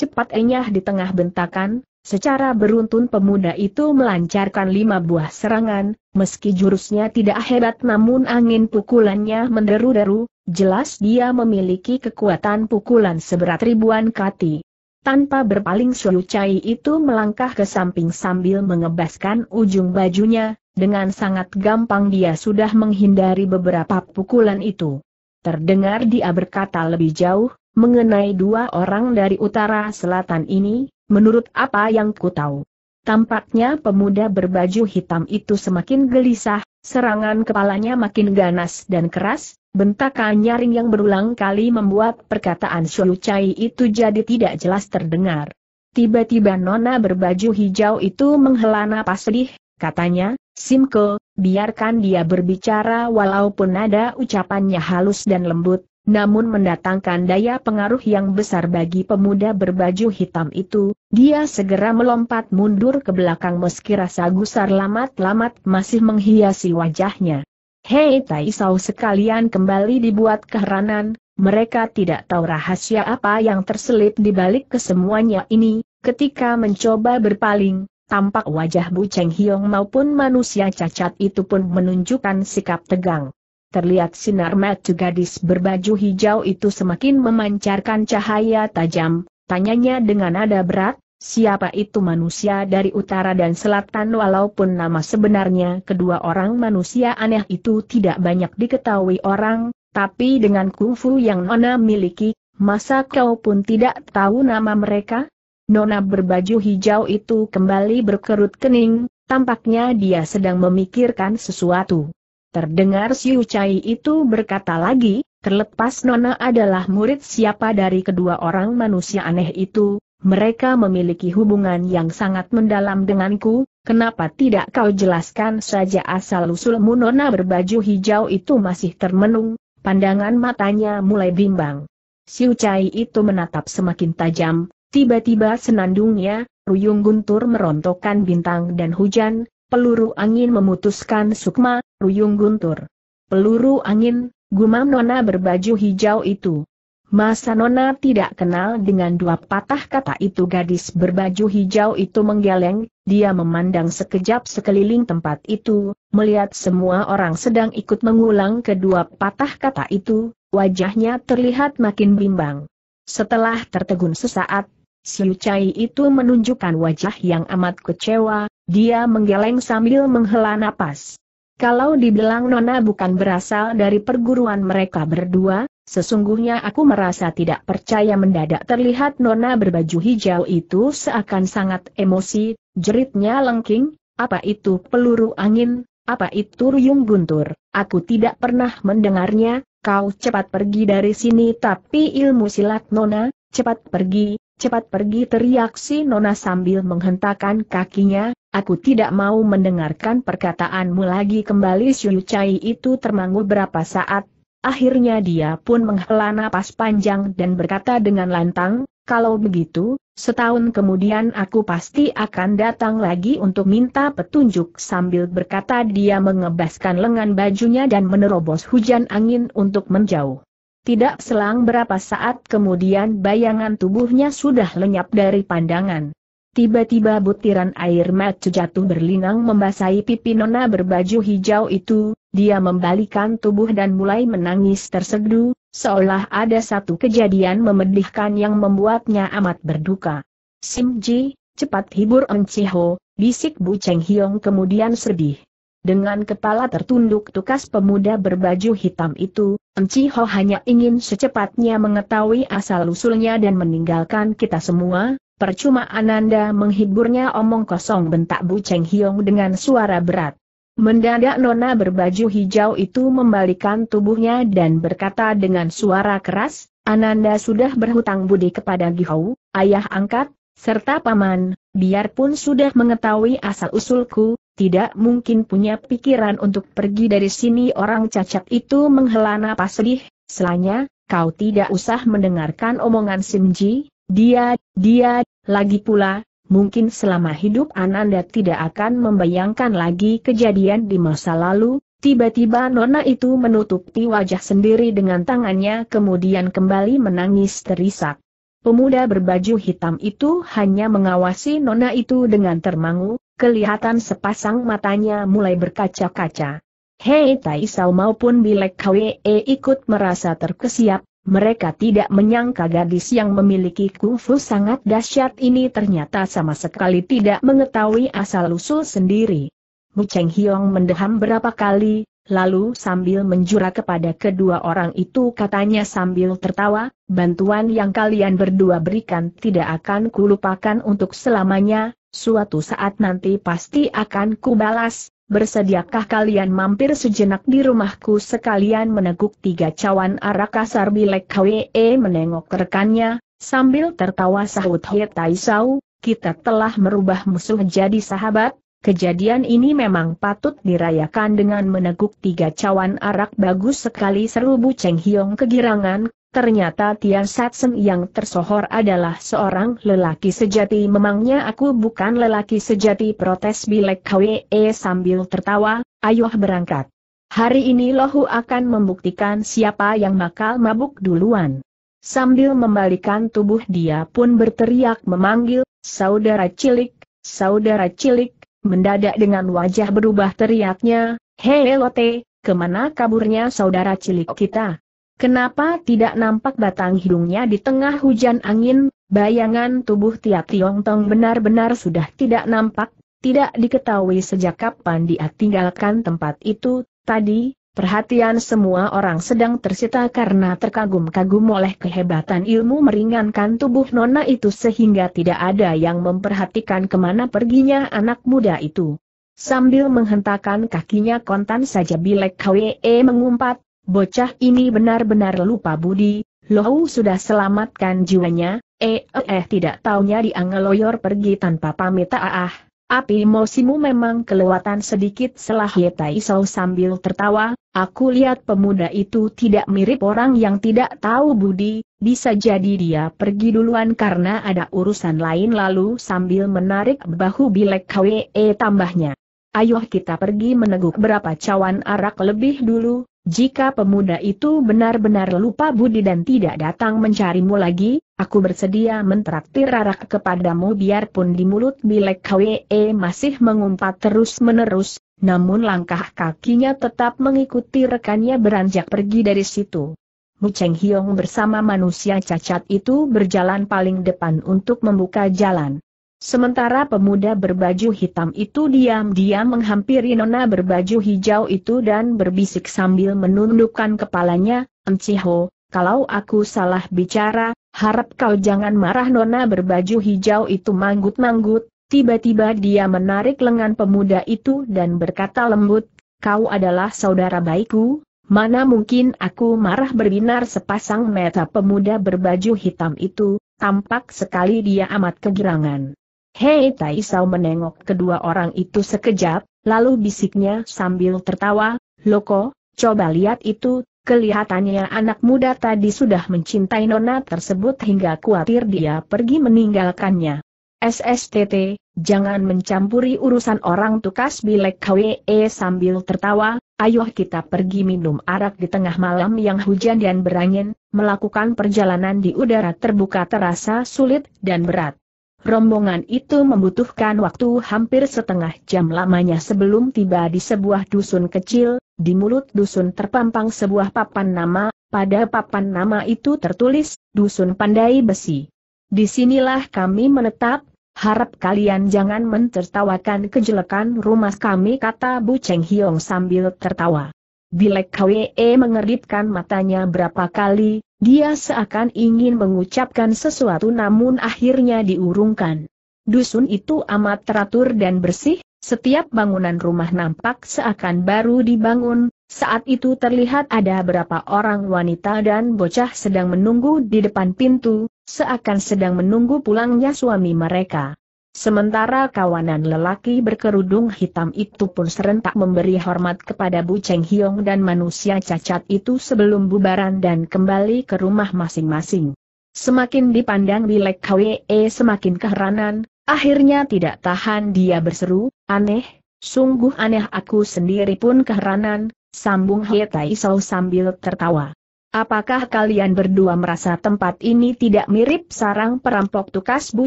Cepat enyah di tengah bentakan, Secara beruntun pemuda itu melancarkan lima buah serangan, meski jurusnya tidak hebat namun angin pukulannya menderu-deru, jelas dia memiliki kekuatan pukulan seberat ribuan kati. Tanpa berpaling Chai itu melangkah ke samping sambil mengebaskan ujung bajunya, dengan sangat gampang dia sudah menghindari beberapa pukulan itu. Terdengar dia berkata lebih jauh, Mengenai dua orang dari utara selatan ini, menurut apa yang ku tahu. Tampaknya pemuda berbaju hitam itu semakin gelisah, serangan kepalanya makin ganas dan keras, bentakan nyaring yang berulang kali membuat perkataan Shou Chai itu jadi tidak jelas terdengar. Tiba-tiba nona berbaju hijau itu menghela napas sedih, katanya, Simko, biarkan dia berbicara walaupun nada ucapannya halus dan lembut, namun mendatangkan daya pengaruh yang besar bagi pemuda berbaju hitam itu, dia segera melompat mundur ke belakang meski rasa gusar lamat-lamat masih menghiasi wajahnya. Hei Taisau sekalian kembali dibuat keheranan, mereka tidak tahu rahasia apa yang terselip di balik kesemuanya ini, ketika mencoba berpaling, tampak wajah Bu Cheng Hiong maupun manusia cacat itu pun menunjukkan sikap tegang terlihat sinar mata gadis berbaju hijau itu semakin memancarkan cahaya tajam, tanyanya dengan nada berat, siapa itu manusia dari utara dan selatan walaupun nama sebenarnya kedua orang manusia aneh itu tidak banyak diketahui orang, tapi dengan kungfu yang Nona miliki, masa kau pun tidak tahu nama mereka? Nona berbaju hijau itu kembali berkerut kening, tampaknya dia sedang memikirkan sesuatu. Terdengar si Ucai itu berkata lagi, terlepas Nona adalah murid siapa dari kedua orang manusia aneh itu, mereka memiliki hubungan yang sangat mendalam denganku, kenapa tidak kau jelaskan saja asal-usulmu Nona berbaju hijau itu masih termenung, pandangan matanya mulai bimbang. Si Ucai itu menatap semakin tajam, tiba-tiba senandungnya, ruyung guntur merontokkan bintang dan hujan, peluru angin memutuskan sukma, Ruyung guntur. Peluru angin, gumam Nona berbaju hijau itu. Masa Nona tidak kenal dengan dua patah kata itu gadis berbaju hijau itu menggeleng, dia memandang sekejap sekeliling tempat itu, melihat semua orang sedang ikut mengulang kedua patah kata itu, wajahnya terlihat makin bimbang. Setelah tertegun sesaat, Siu Chai itu menunjukkan wajah yang amat kecewa, dia menggeleng sambil menghela napas. Kalau dibilang Nona bukan berasal dari perguruan mereka berdua, sesungguhnya aku merasa tidak percaya mendadak terlihat Nona berbaju hijau itu seakan sangat emosi, jeritnya lengking, apa itu peluru angin, apa itu ruyung guntur, aku tidak pernah mendengarnya, kau cepat pergi dari sini tapi ilmu silat Nona, cepat pergi, Cepat pergi teriak si Nona sambil menghentakkan kakinya, aku tidak mau mendengarkan perkataanmu lagi kembali Siu Chai itu termangu berapa saat. Akhirnya dia pun menghela napas panjang dan berkata dengan lantang, kalau begitu, setahun kemudian aku pasti akan datang lagi untuk minta petunjuk sambil berkata dia mengebaskan lengan bajunya dan menerobos hujan angin untuk menjauh. Tidak selang berapa saat kemudian bayangan tubuhnya sudah lenyap dari pandangan. Tiba-tiba butiran air mata jatuh berlinang membasahi pipi nona berbaju hijau itu, dia membalikan tubuh dan mulai menangis tersedu, seolah ada satu kejadian memedihkan yang membuatnya amat berduka. Sim Ji, cepat hibur Enciho, bisik Bu Cheng Hiong kemudian sedih. Dengan kepala tertunduk tukas pemuda berbaju hitam itu, Enci Ho hanya ingin secepatnya mengetahui asal-usulnya dan meninggalkan kita semua, percuma Ananda menghiburnya omong kosong bentak Bu Cheng Hiong dengan suara berat. Mendadak nona berbaju hijau itu membalikan tubuhnya dan berkata dengan suara keras, Ananda sudah berhutang budi kepada Gihou, ayah angkat, serta paman, biarpun sudah mengetahui asal-usulku, tidak mungkin punya pikiran untuk pergi dari sini orang cacat itu menghela napas sedih, selanya, kau tidak usah mendengarkan omongan Simji, dia, dia, lagi pula, mungkin selama hidup Ananda tidak akan membayangkan lagi kejadian di masa lalu, Tiba-tiba Nona itu menutupi wajah sendiri dengan tangannya kemudian kembali menangis terisak. Pemuda berbaju hitam itu hanya mengawasi nona itu dengan termangu, kelihatan sepasang matanya mulai berkaca-kaca. Hei Taisau maupun Bilek Kwee ikut merasa terkesiap, mereka tidak menyangka gadis yang memiliki kungfu sangat dahsyat ini ternyata sama sekali tidak mengetahui asal-usul sendiri. Mu Cheng Hiong mendeham berapa kali, lalu sambil menjura kepada kedua orang itu katanya sambil tertawa, bantuan yang kalian berdua berikan tidak akan kulupakan untuk selamanya, suatu saat nanti pasti akan kubalas, Bersediakah kalian mampir sejenak di rumahku sekalian meneguk tiga cawan arak kasar bilek KWE menengok rekannya, sambil tertawa sahut He Taisau, kita telah merubah musuh jadi sahabat, Kejadian ini memang patut dirayakan dengan meneguk tiga cawan arak bagus sekali seru Bu Cheng Hiong kegirangan, ternyata Tian Satsen yang tersohor adalah seorang lelaki sejati memangnya aku bukan lelaki sejati protes Bilek Kwe sambil tertawa, Ayuh berangkat. Hari ini Lohu akan membuktikan siapa yang bakal mabuk duluan. Sambil membalikan tubuh dia pun berteriak memanggil, saudara cilik, saudara cilik, Mendadak dengan wajah berubah teriaknya, Hei Lote, kemana kaburnya saudara cilik kita? Kenapa tidak nampak batang hidungnya di tengah hujan angin, bayangan tubuh Tiat Tiong Tong benar-benar sudah tidak nampak, tidak diketahui sejak kapan dia tinggalkan tempat itu, tadi, Perhatian semua orang sedang tersita karena terkagum-kagum oleh kehebatan ilmu meringankan tubuh Nona itu sehingga tidak ada yang memperhatikan kemana perginya anak muda itu. Sambil menghentakkan kakinya kontan saja Bilek Kwee mengumpat, bocah ini benar-benar lupa budi, loh sudah selamatkan jiwanya, eh eh, tidak taunya diangeloyor pergi tanpa pamit ah ah. Api emosimu memang kelewatan sedikit selah Yetai Sau sambil tertawa, aku lihat pemuda itu tidak mirip orang yang tidak tahu budi, bisa jadi dia pergi duluan karena ada urusan lain lalu sambil menarik bahu bilek kwe, tambahnya. Ayo kita pergi meneguk berapa cawan arak lebih dulu, jika pemuda itu benar-benar lupa budi dan tidak datang mencarimu lagi, Aku bersedia mentraktir arak kepadamu biarpun di mulut bilek KWE masih mengumpat terus-menerus, namun langkah kakinya tetap mengikuti rekannya beranjak pergi dari situ. Mu Cheng Hiong bersama manusia cacat itu berjalan paling depan untuk membuka jalan. Sementara pemuda berbaju hitam itu diam-diam menghampiri nona berbaju hijau itu dan berbisik sambil menundukkan kepalanya, Enciho, kalau aku salah bicara, harap kau jangan marah nona berbaju hijau itu manggut-manggut, tiba-tiba dia menarik lengan pemuda itu dan berkata lembut, kau adalah saudara baikku, mana mungkin aku marah berbinar sepasang mata pemuda berbaju hitam itu, tampak sekali dia amat kegirangan. Hei Taisau menengok kedua orang itu sekejap, lalu bisiknya sambil tertawa, Loko, coba lihat itu, Kelihatannya anak muda tadi sudah mencintai nona tersebut hingga khawatir dia pergi meninggalkannya. SSTT, jangan mencampuri urusan orang tukas bilek KWE sambil tertawa, ayo kita pergi minum arak di tengah malam yang hujan dan berangin, melakukan perjalanan di udara terbuka terasa sulit dan berat. Rombongan itu membutuhkan waktu hampir setengah jam lamanya sebelum tiba di sebuah dusun kecil, di mulut dusun terpampang sebuah papan nama, pada papan nama itu tertulis, Dusun Pandai Besi. Disinilah kami menetap, harap kalian jangan mentertawakan kejelekan rumah kami kata Bu Cheng Hiong sambil tertawa. Bilek Kwe mengeritkan matanya berapa kali, dia seakan ingin mengucapkan sesuatu namun akhirnya diurungkan. Dusun itu amat teratur dan bersih, setiap bangunan rumah nampak seakan baru dibangun, saat itu terlihat ada berapa orang wanita dan bocah sedang menunggu di depan pintu, seakan sedang menunggu pulangnya suami mereka. Sementara kawanan lelaki berkerudung hitam itu pun serentak memberi hormat kepada Bu Cheng Hiong dan manusia cacat itu sebelum bubaran dan kembali ke rumah masing-masing. Semakin dipandang Bilek Kwee semakin keheranan, akhirnya tidak tahan dia berseru, aneh, sungguh aneh aku sendiri pun keheranan, sambung Hie Tai Sao sambil tertawa. Apakah kalian berdua merasa tempat ini tidak mirip sarang perampok tukas Bu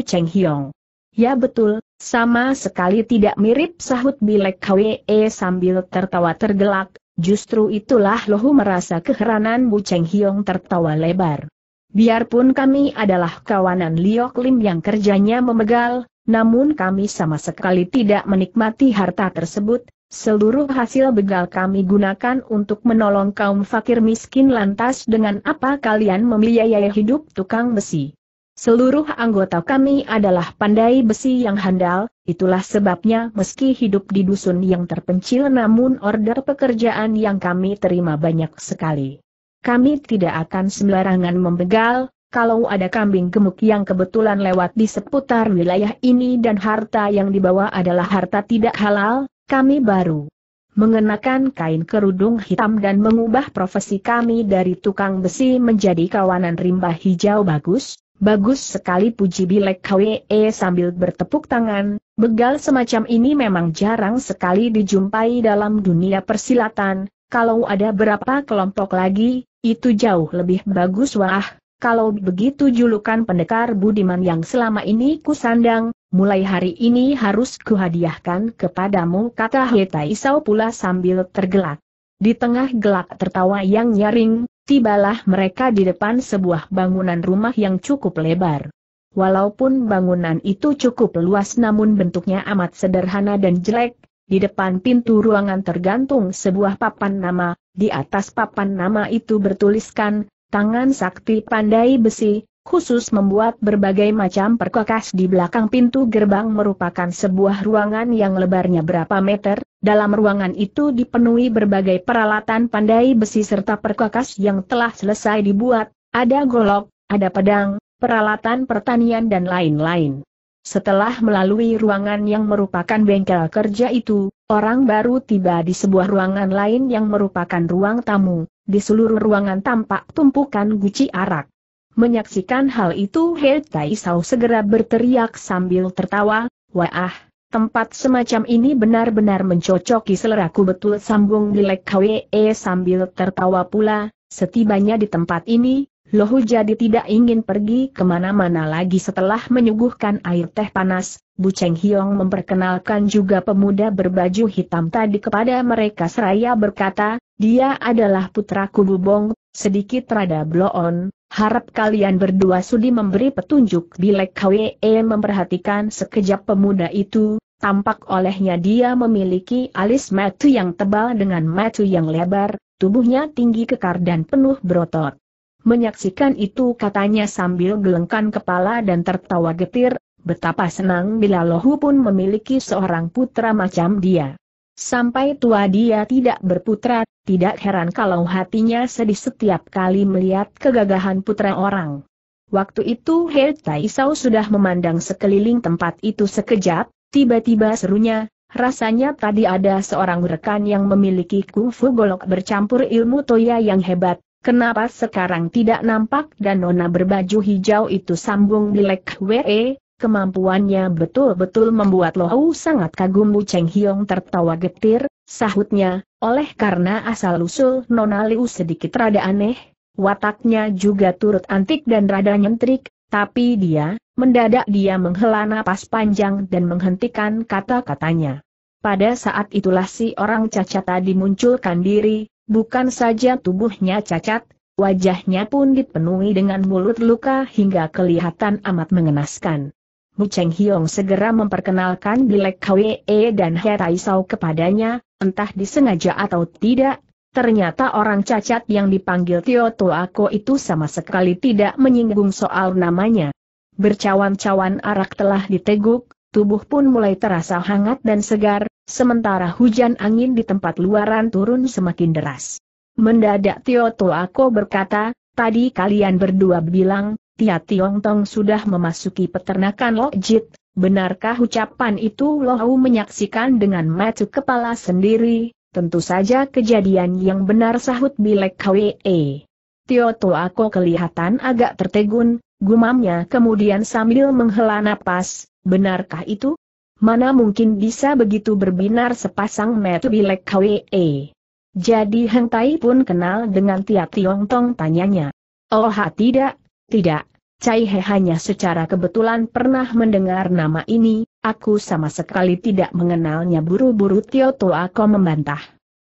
Cheng Hiong? Ya betul, sama sekali tidak mirip sahut Bilek Kwe sambil tertawa tergelak, justru itulah Lohu merasa keheranan Bu Cheng Hiong tertawa lebar. Biarpun kami adalah kawanan Liok Lim yang kerjanya memegal, namun kami sama sekali tidak menikmati harta tersebut, seluruh hasil begal kami gunakan untuk menolong kaum fakir miskin lantas dengan apa kalian membiayai hidup tukang besi. Seluruh anggota kami adalah pandai besi yang handal, itulah sebabnya meski hidup di dusun yang terpencil namun order pekerjaan yang kami terima banyak sekali. Kami tidak akan sembarangan membegal, kalau ada kambing gemuk yang kebetulan lewat di seputar wilayah ini dan harta yang dibawa adalah harta tidak halal, kami baru mengenakan kain kerudung hitam dan mengubah profesi kami dari tukang besi menjadi kawanan rimba hijau bagus, Bagus sekali puji Bilek KWE e, sambil bertepuk tangan, begal semacam ini memang jarang sekali dijumpai dalam dunia persilatan, kalau ada berapa kelompok lagi, itu jauh lebih bagus wah, kalau begitu julukan pendekar Budiman yang selama ini kusandang, mulai hari ini harus kuhadiahkan kepadamu kata Hetai Isau pula sambil tergelak. Di tengah gelak tertawa yang nyaring, tibalah mereka di depan sebuah bangunan rumah yang cukup lebar. Walaupun bangunan itu cukup luas namun bentuknya amat sederhana dan jelek, di depan pintu ruangan tergantung sebuah papan nama, di atas papan nama itu bertuliskan, Tangan Sakti Pandai Besi, khusus membuat berbagai macam perkakas di belakang pintu gerbang merupakan sebuah ruangan yang lebarnya berapa meter, dalam ruangan itu dipenuhi berbagai peralatan pandai besi serta perkakas yang telah selesai dibuat, ada golok, ada pedang, peralatan pertanian dan lain-lain. Setelah melalui ruangan yang merupakan bengkel kerja itu, orang baru tiba di sebuah ruangan lain yang merupakan ruang tamu, di seluruh ruangan tampak tumpukan guci arak. Menyaksikan hal itu He Tai Sao segera berteriak sambil tertawa, Wah, tempat semacam ini benar-benar mencocoki seleraku betul sambung milik Kwe e, sambil tertawa pula, setibanya di tempat ini, Lohu jadi tidak ingin pergi kemana-mana lagi setelah menyuguhkan air teh panas, Bu Cheng Hiong memperkenalkan juga pemuda berbaju hitam tadi kepada mereka seraya berkata, dia adalah putraku Bubong, sedikit rada bloon, harap kalian berdua sudi memberi petunjuk Bilek Kwe memperhatikan sekejap pemuda itu, tampak olehnya dia memiliki alis matu yang tebal dengan matu yang lebar, tubuhnya tinggi kekar dan penuh berotot. Menyaksikan itu katanya sambil gelengkan kepala dan tertawa getir, betapa senang bila Lohu pun memiliki seorang putra macam dia. Sampai tua dia tidak berputra, tidak heran kalau hatinya sedih setiap kali melihat kegagahan putra orang. Waktu itu He Taisau sudah memandang sekeliling tempat itu sekejap, tiba-tiba serunya, rasanya tadi ada seorang rekan yang memiliki kungfu golok bercampur ilmu toya yang hebat, kenapa sekarang tidak nampak dan nona berbaju hijau itu sambung Black Wee, kemampuannya betul-betul membuat Lohou sangat kagum Bu Cheng Hiong tertawa getir, sahutnya, oleh karena asal-usul Nona Liu sedikit rada aneh, wataknya juga turut antik dan rada nyentrik, tapi dia, mendadak dia menghela napas panjang dan menghentikan kata-katanya. Pada saat itulah si orang cacat tadi munculkan diri, bukan saja tubuhnya cacat, wajahnya pun dipenuhi dengan mulut luka hingga kelihatan amat mengenaskan. Mu Cheng Hiong segera memperkenalkan Bilek Kwee dan He Tai Sao kepadanya, entah disengaja atau tidak, Ternyata orang cacat yang dipanggil Tio Ako itu sama sekali tidak menyinggung soal namanya. Bercawan-cawan arak telah diteguk, tubuh pun mulai terasa hangat dan segar, sementara hujan angin di tempat luaran turun semakin deras. Mendadak Tio Ako berkata, tadi kalian berdua bilang, Tia Tiong Tong sudah memasuki peternakan Lo Jit, benarkah ucapan itu Hu menyaksikan dengan mata kepala sendiri, tentu saja kejadian yang benar sahut Bilek KWE. Tio Ako kelihatan agak tertegun, gumamnya kemudian sambil menghela napas, benarkah itu? Mana mungkin bisa begitu berbinar sepasang metu Bilek KWE. Jadi Heng Tai pun kenal dengan Tia Tiong Tong tanyanya. Oh tidak, tidak, Cai He hanya secara kebetulan pernah mendengar nama ini, aku sama sekali tidak mengenalnya buru-buru Tio Toako membantah.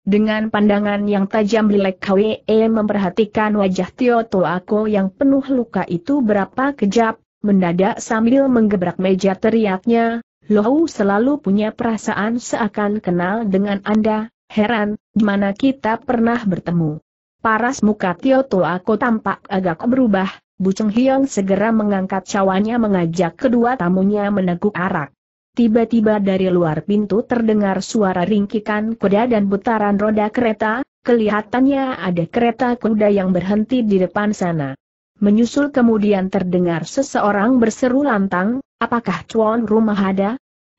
Dengan pandangan yang tajam Lilek Kwe memperhatikan wajah Tio Toako yang penuh luka itu berapa kejap, mendadak sambil menggebrak meja teriaknya, Lohu selalu punya perasaan seakan kenal dengan Anda, heran, di mana kita pernah bertemu. Paras muka Tio Toako tampak agak berubah, Bu Cheng Hiong segera mengangkat cawannya mengajak kedua tamunya meneguk arak. Tiba-tiba dari luar pintu terdengar suara ringkikan kuda dan putaran roda kereta, kelihatannya ada kereta kuda yang berhenti di depan sana. Menyusul kemudian terdengar seseorang berseru lantang, apakah cuan rumah ada?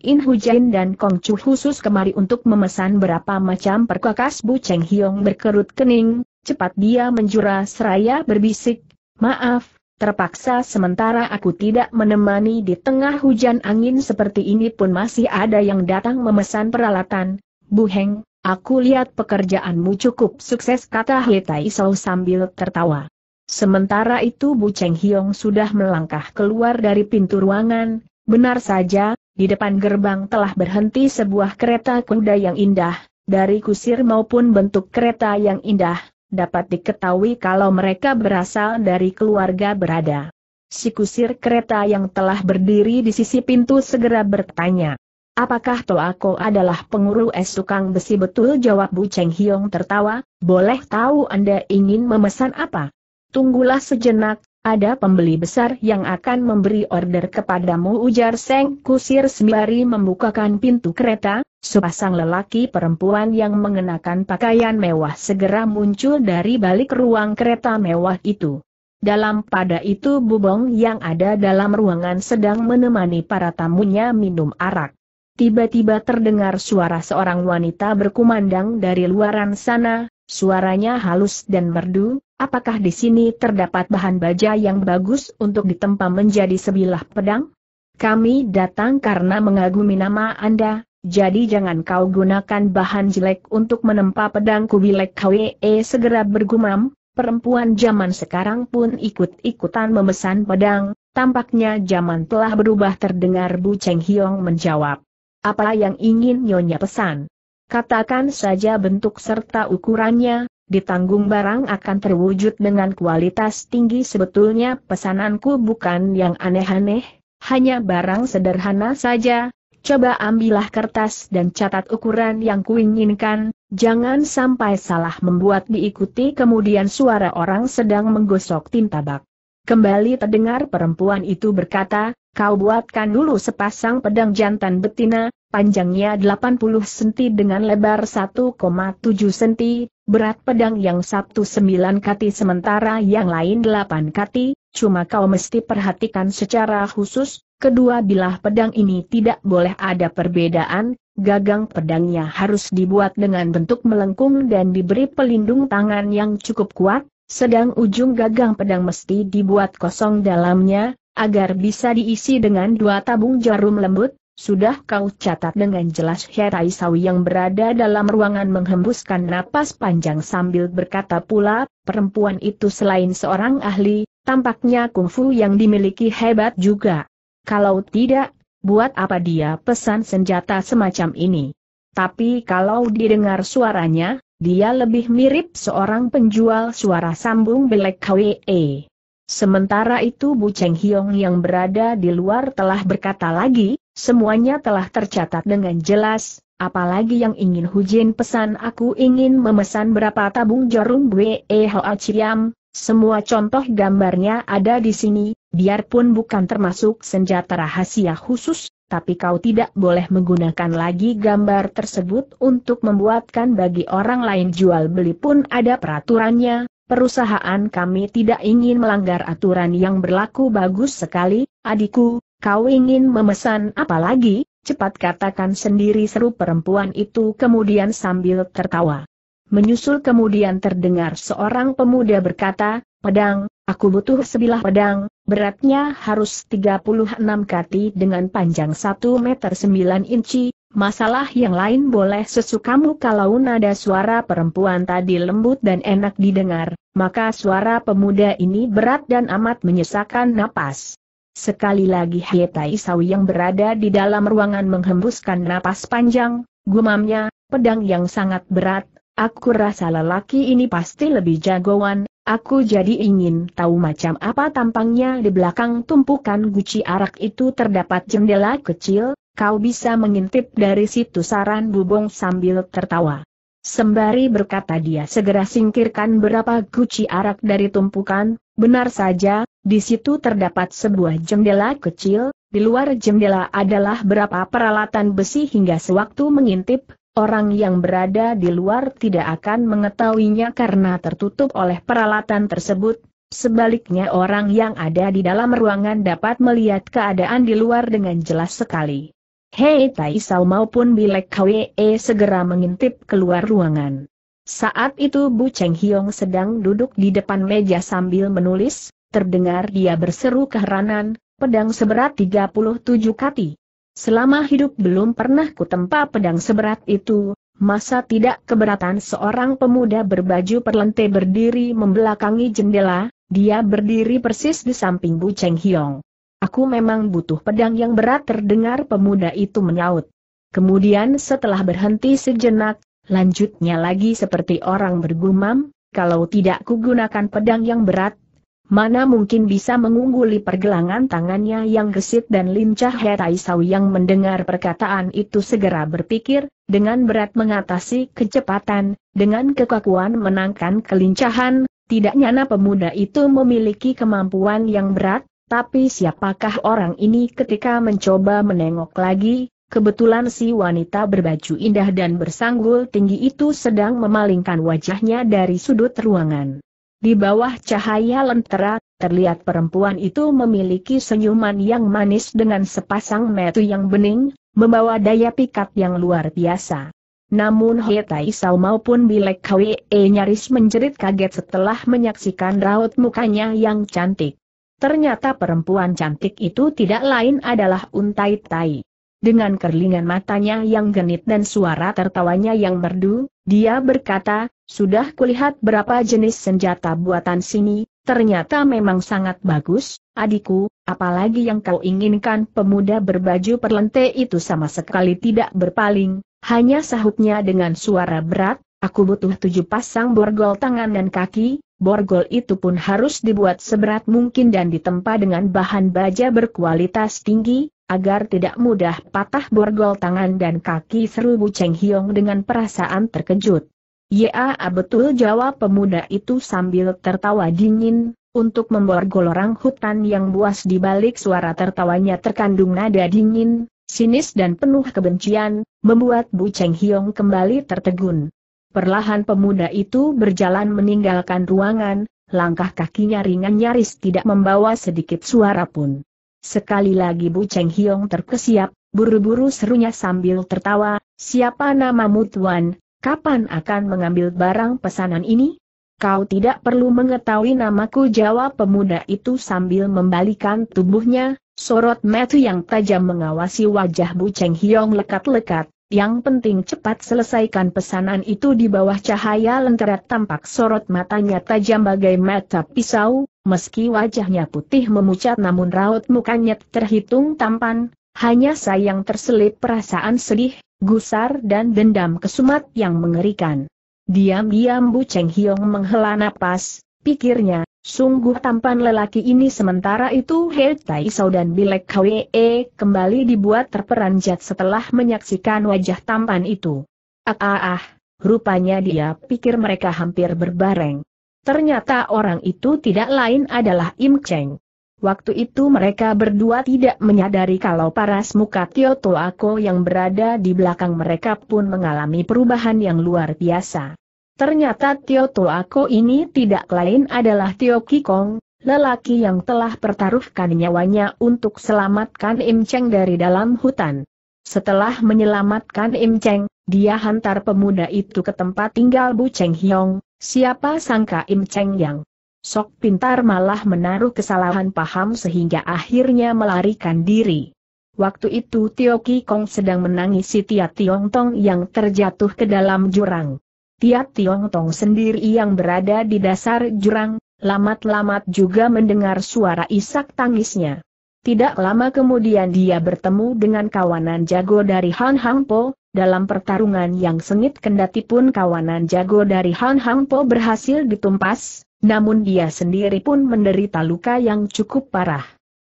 In Hujain dan Kong Chu khusus kemari untuk memesan berapa macam perkakas Bu Cheng Hiong berkerut kening, cepat dia menjura seraya berbisik, Maaf, terpaksa sementara aku tidak menemani di tengah hujan angin seperti ini pun masih ada yang datang memesan peralatan. Bu Heng, aku lihat pekerjaanmu cukup sukses kata He Tai Sau sambil tertawa. Sementara itu Bu Cheng Hiong sudah melangkah keluar dari pintu ruangan, benar saja, di depan gerbang telah berhenti sebuah kereta kuda yang indah, dari kusir maupun bentuk kereta yang indah, dapat diketahui kalau mereka berasal dari keluarga berada. Si kusir kereta yang telah berdiri di sisi pintu segera bertanya. Apakah Toako adalah penguru es tukang besi betul? Jawab Bu Cheng Hiong tertawa, boleh tahu Anda ingin memesan apa? Tunggulah sejenak, ada pembeli besar yang akan memberi order kepadamu ujar Seng Kusir sembari membukakan pintu kereta, sepasang lelaki perempuan yang mengenakan pakaian mewah segera muncul dari balik ruang kereta mewah itu. Dalam pada itu Bubong yang ada dalam ruangan sedang menemani para tamunya minum arak. Tiba-tiba terdengar suara seorang wanita berkumandang dari luaran sana, Suaranya halus dan merdu, apakah di sini terdapat bahan baja yang bagus untuk ditempa menjadi sebilah pedang? Kami datang karena mengagumi nama Anda, jadi jangan kau gunakan bahan jelek untuk menempa pedangku kubilek KWE e, segera bergumam, perempuan zaman sekarang pun ikut-ikutan memesan pedang, tampaknya zaman telah berubah terdengar Bu Cheng Hiong menjawab. Apa yang ingin Nyonya pesan? Katakan saja bentuk serta ukurannya, ditanggung barang akan terwujud dengan kualitas tinggi sebetulnya pesananku bukan yang aneh-aneh, hanya barang sederhana saja, coba ambillah kertas dan catat ukuran yang kuinginkan, jangan sampai salah membuat diikuti kemudian suara orang sedang menggosok tinta tabak. Kembali terdengar perempuan itu berkata, kau buatkan dulu sepasang pedang jantan betina, panjangnya 80 cm dengan lebar 1,7 cm, berat pedang yang satu 9 kati sementara yang lain 8 kati, cuma kau mesti perhatikan secara khusus, kedua bilah pedang ini tidak boleh ada perbedaan, gagang pedangnya harus dibuat dengan bentuk melengkung dan diberi pelindung tangan yang cukup kuat, sedang ujung gagang pedang mesti dibuat kosong dalamnya, agar bisa diisi dengan dua tabung jarum lembut, sudah kau catat dengan jelas Herai Sawi yang berada dalam ruangan menghembuskan napas panjang sambil berkata pula, perempuan itu selain seorang ahli, tampaknya kungfu yang dimiliki hebat juga. Kalau tidak, buat apa dia pesan senjata semacam ini? Tapi kalau didengar suaranya, dia lebih mirip seorang penjual suara sambung belek KWE. Sementara itu Bu Cheng Hiong yang berada di luar telah berkata lagi, semuanya telah tercatat dengan jelas, apalagi yang ingin Hujin pesan aku ingin memesan berapa tabung jarum Bwe Hoa Chiam, semua contoh gambarnya ada di sini, biarpun bukan termasuk senjata rahasia khusus, tapi kau tidak boleh menggunakan lagi gambar tersebut untuk membuatkan bagi orang lain jual beli pun ada peraturannya, Perusahaan kami tidak ingin melanggar aturan yang berlaku bagus sekali, adikku, kau ingin memesan apa lagi? Cepat katakan sendiri seru perempuan itu kemudian sambil tertawa. Menyusul kemudian terdengar seorang pemuda berkata, pedang, aku butuh sebilah pedang, beratnya harus 36 kati dengan panjang 1 meter 9 inci, Masalah yang lain boleh sesukamu kalau nada suara perempuan tadi lembut dan enak didengar, maka suara pemuda ini berat dan amat menyesakan napas. Sekali lagi Hietai Sawi yang berada di dalam ruangan menghembuskan napas panjang, gumamnya, pedang yang sangat berat, aku rasa lelaki ini pasti lebih jagoan, aku jadi ingin tahu macam apa tampangnya di belakang tumpukan guci arak itu terdapat jendela kecil, kau bisa mengintip dari situ saran bubong sambil tertawa. Sembari berkata dia segera singkirkan berapa guci arak dari tumpukan, benar saja, di situ terdapat sebuah jendela kecil, di luar jendela adalah berapa peralatan besi hingga sewaktu mengintip, orang yang berada di luar tidak akan mengetahuinya karena tertutup oleh peralatan tersebut, Sebaliknya orang yang ada di dalam ruangan dapat melihat keadaan di luar dengan jelas sekali. Hei Tai maupun Bilek Kwe e, segera mengintip keluar ruangan. Saat itu Bu Cheng Hiong sedang duduk di depan meja sambil menulis, terdengar dia berseru keheranan, pedang seberat 37 kati. Selama hidup belum pernah kutempa pedang seberat itu, masa tidak keberatan seorang pemuda berbaju perlente berdiri membelakangi jendela, dia berdiri persis di samping Bu Cheng Hiong. Aku memang butuh pedang yang berat terdengar pemuda itu menyaut. Kemudian setelah berhenti sejenak, lanjutnya lagi seperti orang bergumam, kalau tidak kugunakan pedang yang berat, mana mungkin bisa mengungguli pergelangan tangannya yang gesit dan lincah Hetai Sau yang mendengar perkataan itu segera berpikir, dengan berat mengatasi kecepatan, dengan kekakuan menangkan kelincahan, tidak nyana pemuda itu memiliki kemampuan yang berat, tapi siapakah orang ini ketika mencoba menengok lagi, kebetulan si wanita berbaju indah dan bersanggul tinggi itu sedang memalingkan wajahnya dari sudut ruangan. Di bawah cahaya lentera, terlihat perempuan itu memiliki senyuman yang manis dengan sepasang metu yang bening, membawa daya pikat yang luar biasa. Namun Tai Sao maupun Bilek e nyaris menjerit kaget setelah menyaksikan raut mukanya yang cantik. Ternyata perempuan cantik itu tidak lain adalah Untai Tai. Dengan kerlingan matanya yang genit dan suara tertawanya yang merdu, dia berkata, sudah kulihat berapa jenis senjata buatan sini, ternyata memang sangat bagus, adikku, apalagi yang kau inginkan pemuda berbaju perlente itu sama sekali tidak berpaling, hanya sahutnya dengan suara berat, aku butuh tujuh pasang borgol tangan dan kaki, borgol itu pun harus dibuat seberat mungkin dan ditempa dengan bahan baja berkualitas tinggi, agar tidak mudah patah borgol tangan dan kaki seru Bu Cheng Hiong dengan perasaan terkejut. Ya betul jawab pemuda itu sambil tertawa dingin, untuk memborgol orang hutan yang buas di balik suara tertawanya terkandung nada dingin, sinis dan penuh kebencian, membuat Bu Cheng Hiong kembali tertegun. Perlahan pemuda itu berjalan meninggalkan ruangan, langkah kakinya ringan nyaris tidak membawa sedikit suara pun. Sekali lagi Bu Cheng Hiong terkesiap, buru-buru serunya sambil tertawa, siapa namamu tuan, kapan akan mengambil barang pesanan ini? Kau tidak perlu mengetahui namaku jawab pemuda itu sambil membalikan tubuhnya, sorot metu yang tajam mengawasi wajah Bu Cheng Hiong lekat-lekat, yang penting cepat selesaikan pesanan itu di bawah cahaya lentera tampak sorot matanya tajam bagai mata pisau, meski wajahnya putih memucat namun raut mukanya terhitung tampan, hanya sayang terselip perasaan sedih, gusar dan dendam kesumat yang mengerikan. Diam-diam Bu Cheng Hiong menghela napas, pikirnya, Sungguh tampan lelaki ini sementara itu He Tai Sao dan Bilek e kembali dibuat terperanjat setelah menyaksikan wajah tampan itu. Ah ah ah, rupanya dia pikir mereka hampir berbareng. Ternyata orang itu tidak lain adalah Im Cheng. Waktu itu mereka berdua tidak menyadari kalau paras muka Kyoto Ako yang berada di belakang mereka pun mengalami perubahan yang luar biasa. Ternyata Tio Ako ini tidak lain adalah Tio Kikong, lelaki yang telah pertaruhkan nyawanya untuk selamatkan Im Cheng dari dalam hutan. Setelah menyelamatkan Im Cheng, dia hantar pemuda itu ke tempat tinggal Bu Cheng Hyong, siapa sangka Im Cheng yang sok pintar malah menaruh kesalahan paham sehingga akhirnya melarikan diri. Waktu itu Tio Kikong sedang menangisi Tia Tiong Tong yang terjatuh ke dalam jurang. Tiap Tiong Tong sendiri yang berada di dasar jurang, lamat-lamat juga mendengar suara isak tangisnya. Tidak lama kemudian dia bertemu dengan kawanan jago dari Han Hang Po, dalam pertarungan yang sengit kendati pun kawanan jago dari Han Hang Po berhasil ditumpas, namun dia sendiri pun menderita luka yang cukup parah.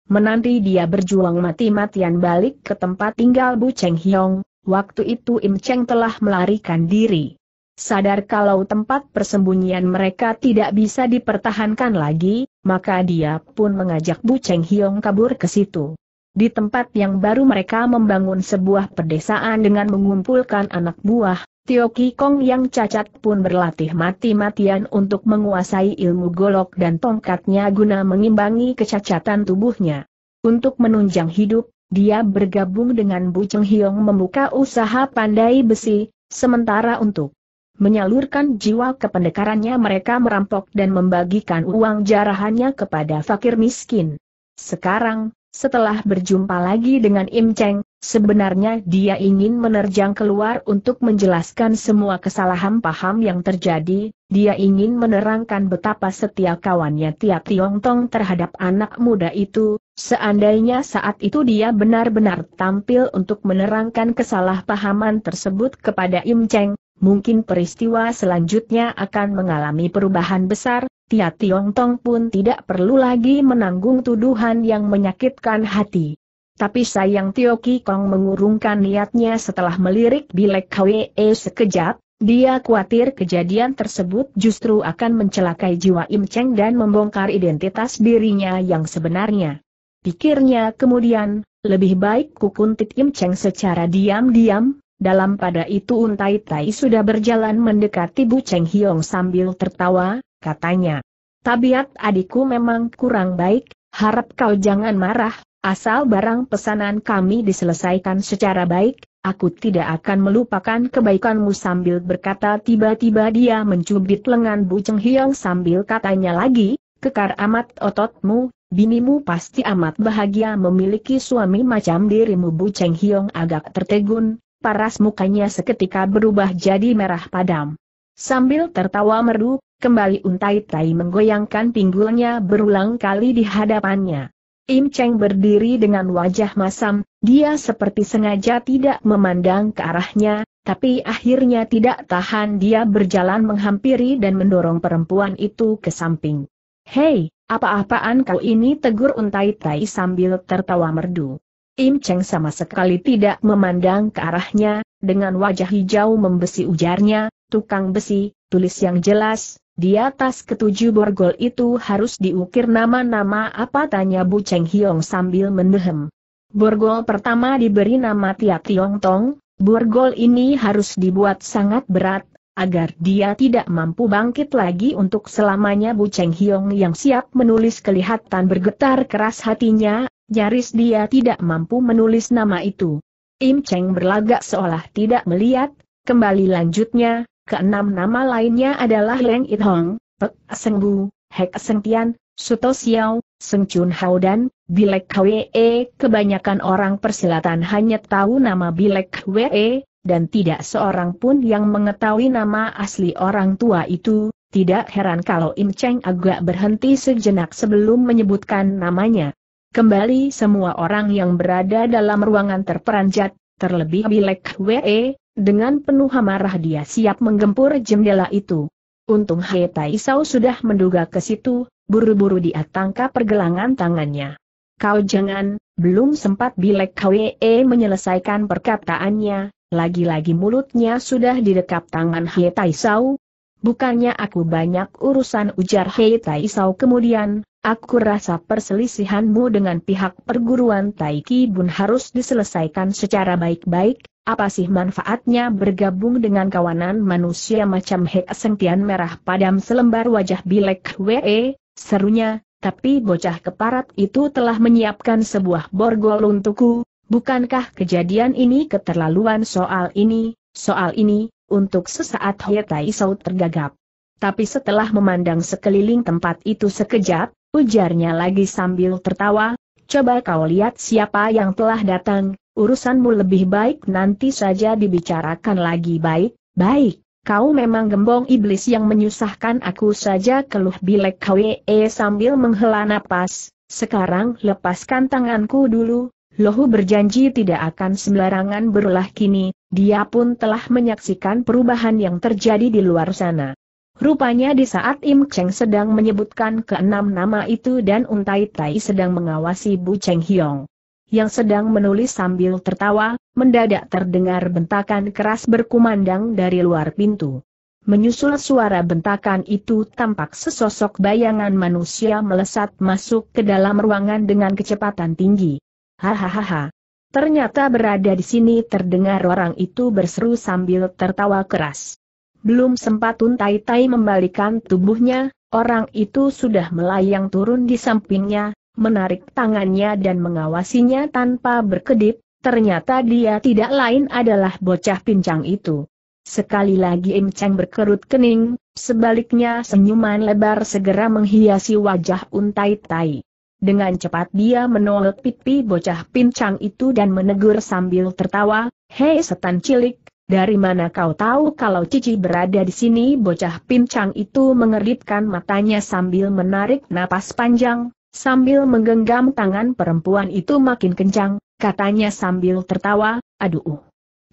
Menanti dia berjuang mati-matian balik ke tempat tinggal Bu Cheng Hiong, waktu itu Im Cheng telah melarikan diri sadar kalau tempat persembunyian mereka tidak bisa dipertahankan lagi, maka dia pun mengajak Bu Cheng Hiong kabur ke situ. Di tempat yang baru mereka membangun sebuah pedesaan dengan mengumpulkan anak buah, Tio Kong yang cacat pun berlatih mati-matian untuk menguasai ilmu golok dan tongkatnya guna mengimbangi kecacatan tubuhnya. Untuk menunjang hidup, dia bergabung dengan Bu Cheng Hiong membuka usaha pandai besi, sementara untuk menyalurkan jiwa kependekarannya mereka merampok dan membagikan uang jarahannya kepada fakir miskin. Sekarang, setelah berjumpa lagi dengan Im Cheng, sebenarnya dia ingin menerjang keluar untuk menjelaskan semua kesalahan paham yang terjadi, dia ingin menerangkan betapa setia kawannya Tia Tiong Tong terhadap anak muda itu, seandainya saat itu dia benar-benar tampil untuk menerangkan kesalahpahaman tersebut kepada Im Cheng, mungkin peristiwa selanjutnya akan mengalami perubahan besar, Tia Tong pun tidak perlu lagi menanggung tuduhan yang menyakitkan hati. Tapi sayang Tio Ki Kong mengurungkan niatnya setelah melirik Bilek Kwee sekejap, dia khawatir kejadian tersebut justru akan mencelakai jiwa Im Cheng dan membongkar identitas dirinya yang sebenarnya. Pikirnya kemudian, lebih baik kukuntit Im Cheng secara diam-diam, dalam pada itu Untai Tai sudah berjalan mendekati Bu Cheng Hiong sambil tertawa, katanya. Tabiat adikku memang kurang baik, harap kau jangan marah, asal barang pesanan kami diselesaikan secara baik, aku tidak akan melupakan kebaikanmu sambil berkata tiba-tiba dia mencubit lengan Bu Cheng Hiong sambil katanya lagi, kekar amat ototmu, binimu pasti amat bahagia memiliki suami macam dirimu Bu Cheng Hiong agak tertegun, paras mukanya seketika berubah jadi merah padam. Sambil tertawa merdu, kembali untai tai menggoyangkan pinggulnya berulang kali di hadapannya. Im Cheng berdiri dengan wajah masam, dia seperti sengaja tidak memandang ke arahnya, tapi akhirnya tidak tahan dia berjalan menghampiri dan mendorong perempuan itu ke samping. Hei, apa-apaan kau ini tegur untai tai sambil tertawa merdu. Im Cheng sama sekali tidak memandang ke arahnya, dengan wajah hijau membesi ujarnya, tukang besi, tulis yang jelas, di atas ketujuh borgol itu harus diukir nama-nama apa tanya Bu Cheng Hiong sambil mendehem. Borgol pertama diberi nama Tia Tiong Tong, borgol ini harus dibuat sangat berat, agar dia tidak mampu bangkit lagi untuk selamanya Bu Cheng Hiong yang siap menulis kelihatan bergetar keras hatinya, nyaris dia tidak mampu menulis nama itu. Im Cheng berlagak seolah tidak melihat, kembali lanjutnya, keenam nama lainnya adalah Leng It Hong, Pek Seng Bu, Hek Seng Tian, Suto Xiao, Seng Chun Hao dan Bilek Hwe. Kebanyakan orang persilatan hanya tahu nama Bilek Hwe, dan tidak seorang pun yang mengetahui nama asli orang tua itu, tidak heran kalau Im Cheng agak berhenti sejenak sebelum menyebutkan namanya. Kembali semua orang yang berada dalam ruangan terperanjat, terlebih Bilek Wee, dengan penuh amarah dia siap menggempur jendela itu. Untung Hei Tai Sao sudah menduga ke situ, buru-buru dia tangkap pergelangan tangannya. Kau jangan, belum sempat Bilek Kwee menyelesaikan perkataannya, lagi-lagi mulutnya sudah didekap tangan Hei Taisau. Bukannya aku banyak urusan ujar Hei Taisau kemudian, aku rasa perselisihanmu dengan pihak perguruan Taiki Bun harus diselesaikan secara baik-baik, apa sih manfaatnya bergabung dengan kawanan manusia macam Hei Sengtian Merah Padam selembar wajah Bilek Wee, serunya, tapi bocah keparat itu telah menyiapkan sebuah borgol untukku, Bukankah kejadian ini keterlaluan soal ini, soal ini, untuk sesaat Hietai Saud tergagap. Tapi setelah memandang sekeliling tempat itu sekejap, ujarnya lagi sambil tertawa, coba kau lihat siapa yang telah datang, urusanmu lebih baik nanti saja dibicarakan lagi baik, baik. Kau memang gembong iblis yang menyusahkan aku saja keluh bilek KWE e sambil menghela napas, sekarang lepaskan tanganku dulu, Lohu berjanji tidak akan sembarangan berulah kini, dia pun telah menyaksikan perubahan yang terjadi di luar sana. Rupanya di saat Im Cheng sedang menyebutkan keenam nama itu dan Untai Tai sedang mengawasi Bu Cheng Hiong, Yang sedang menulis sambil tertawa, mendadak terdengar bentakan keras berkumandang dari luar pintu. Menyusul suara bentakan itu tampak sesosok bayangan manusia melesat masuk ke dalam ruangan dengan kecepatan tinggi. Hahaha. Ternyata berada di sini terdengar orang itu berseru sambil tertawa keras. Belum sempat Untai Tai membalikan tubuhnya, orang itu sudah melayang turun di sampingnya, menarik tangannya dan mengawasinya tanpa berkedip, ternyata dia tidak lain adalah bocah pincang itu. Sekali lagi Im Cheng berkerut kening, sebaliknya senyuman lebar segera menghiasi wajah Untai Tai. Dengan cepat dia menolak pipi bocah pincang itu dan menegur sambil tertawa, Hei setan cilik, dari mana kau tahu kalau Cici berada di sini? Bocah pincang itu mengeritkan matanya sambil menarik napas panjang, sambil menggenggam tangan perempuan itu makin kencang, katanya sambil tertawa, aduh. Uh,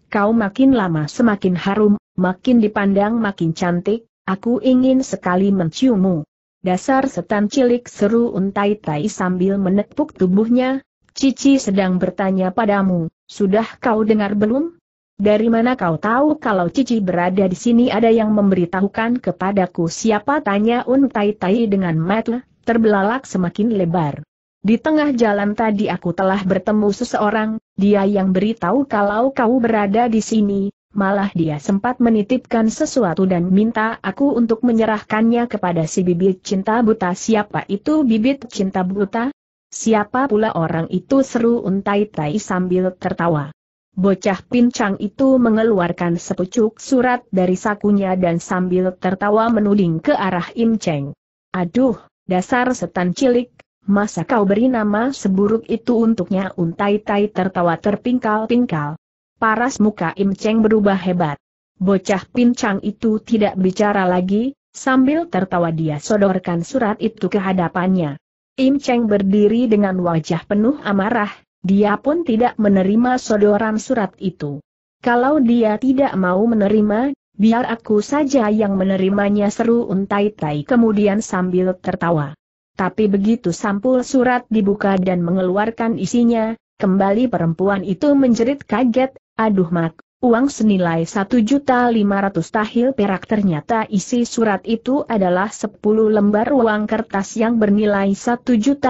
kau makin lama semakin harum, makin dipandang makin cantik, aku ingin sekali menciummu. Dasar setan cilik seru untai tai sambil menepuk tubuhnya, Cici sedang bertanya padamu, sudah kau dengar belum? Dari mana kau tahu kalau Cici berada di sini ada yang memberitahukan kepadaku siapa tanya untai tai dengan mata, terbelalak semakin lebar. Di tengah jalan tadi aku telah bertemu seseorang, dia yang beritahu kalau kau berada di sini, malah dia sempat menitipkan sesuatu dan minta aku untuk menyerahkannya kepada si bibit cinta buta. Siapa itu bibit cinta buta? Siapa pula orang itu seru untai tai sambil tertawa. Bocah pincang itu mengeluarkan sepucuk surat dari sakunya dan sambil tertawa menuding ke arah Im Cheng. Aduh, dasar setan cilik, masa kau beri nama seburuk itu untuknya untai tai tertawa terpingkal-pingkal paras muka Im Cheng berubah hebat. Bocah pincang itu tidak bicara lagi, sambil tertawa dia sodorkan surat itu ke hadapannya. Im Cheng berdiri dengan wajah penuh amarah, dia pun tidak menerima sodoran surat itu. Kalau dia tidak mau menerima, biar aku saja yang menerimanya seru untai tai kemudian sambil tertawa. Tapi begitu sampul surat dibuka dan mengeluarkan isinya, kembali perempuan itu menjerit kaget, Aduh mak, uang senilai 1.500 tahil perak ternyata isi surat itu adalah 10 lembar uang kertas yang bernilai 1.500.000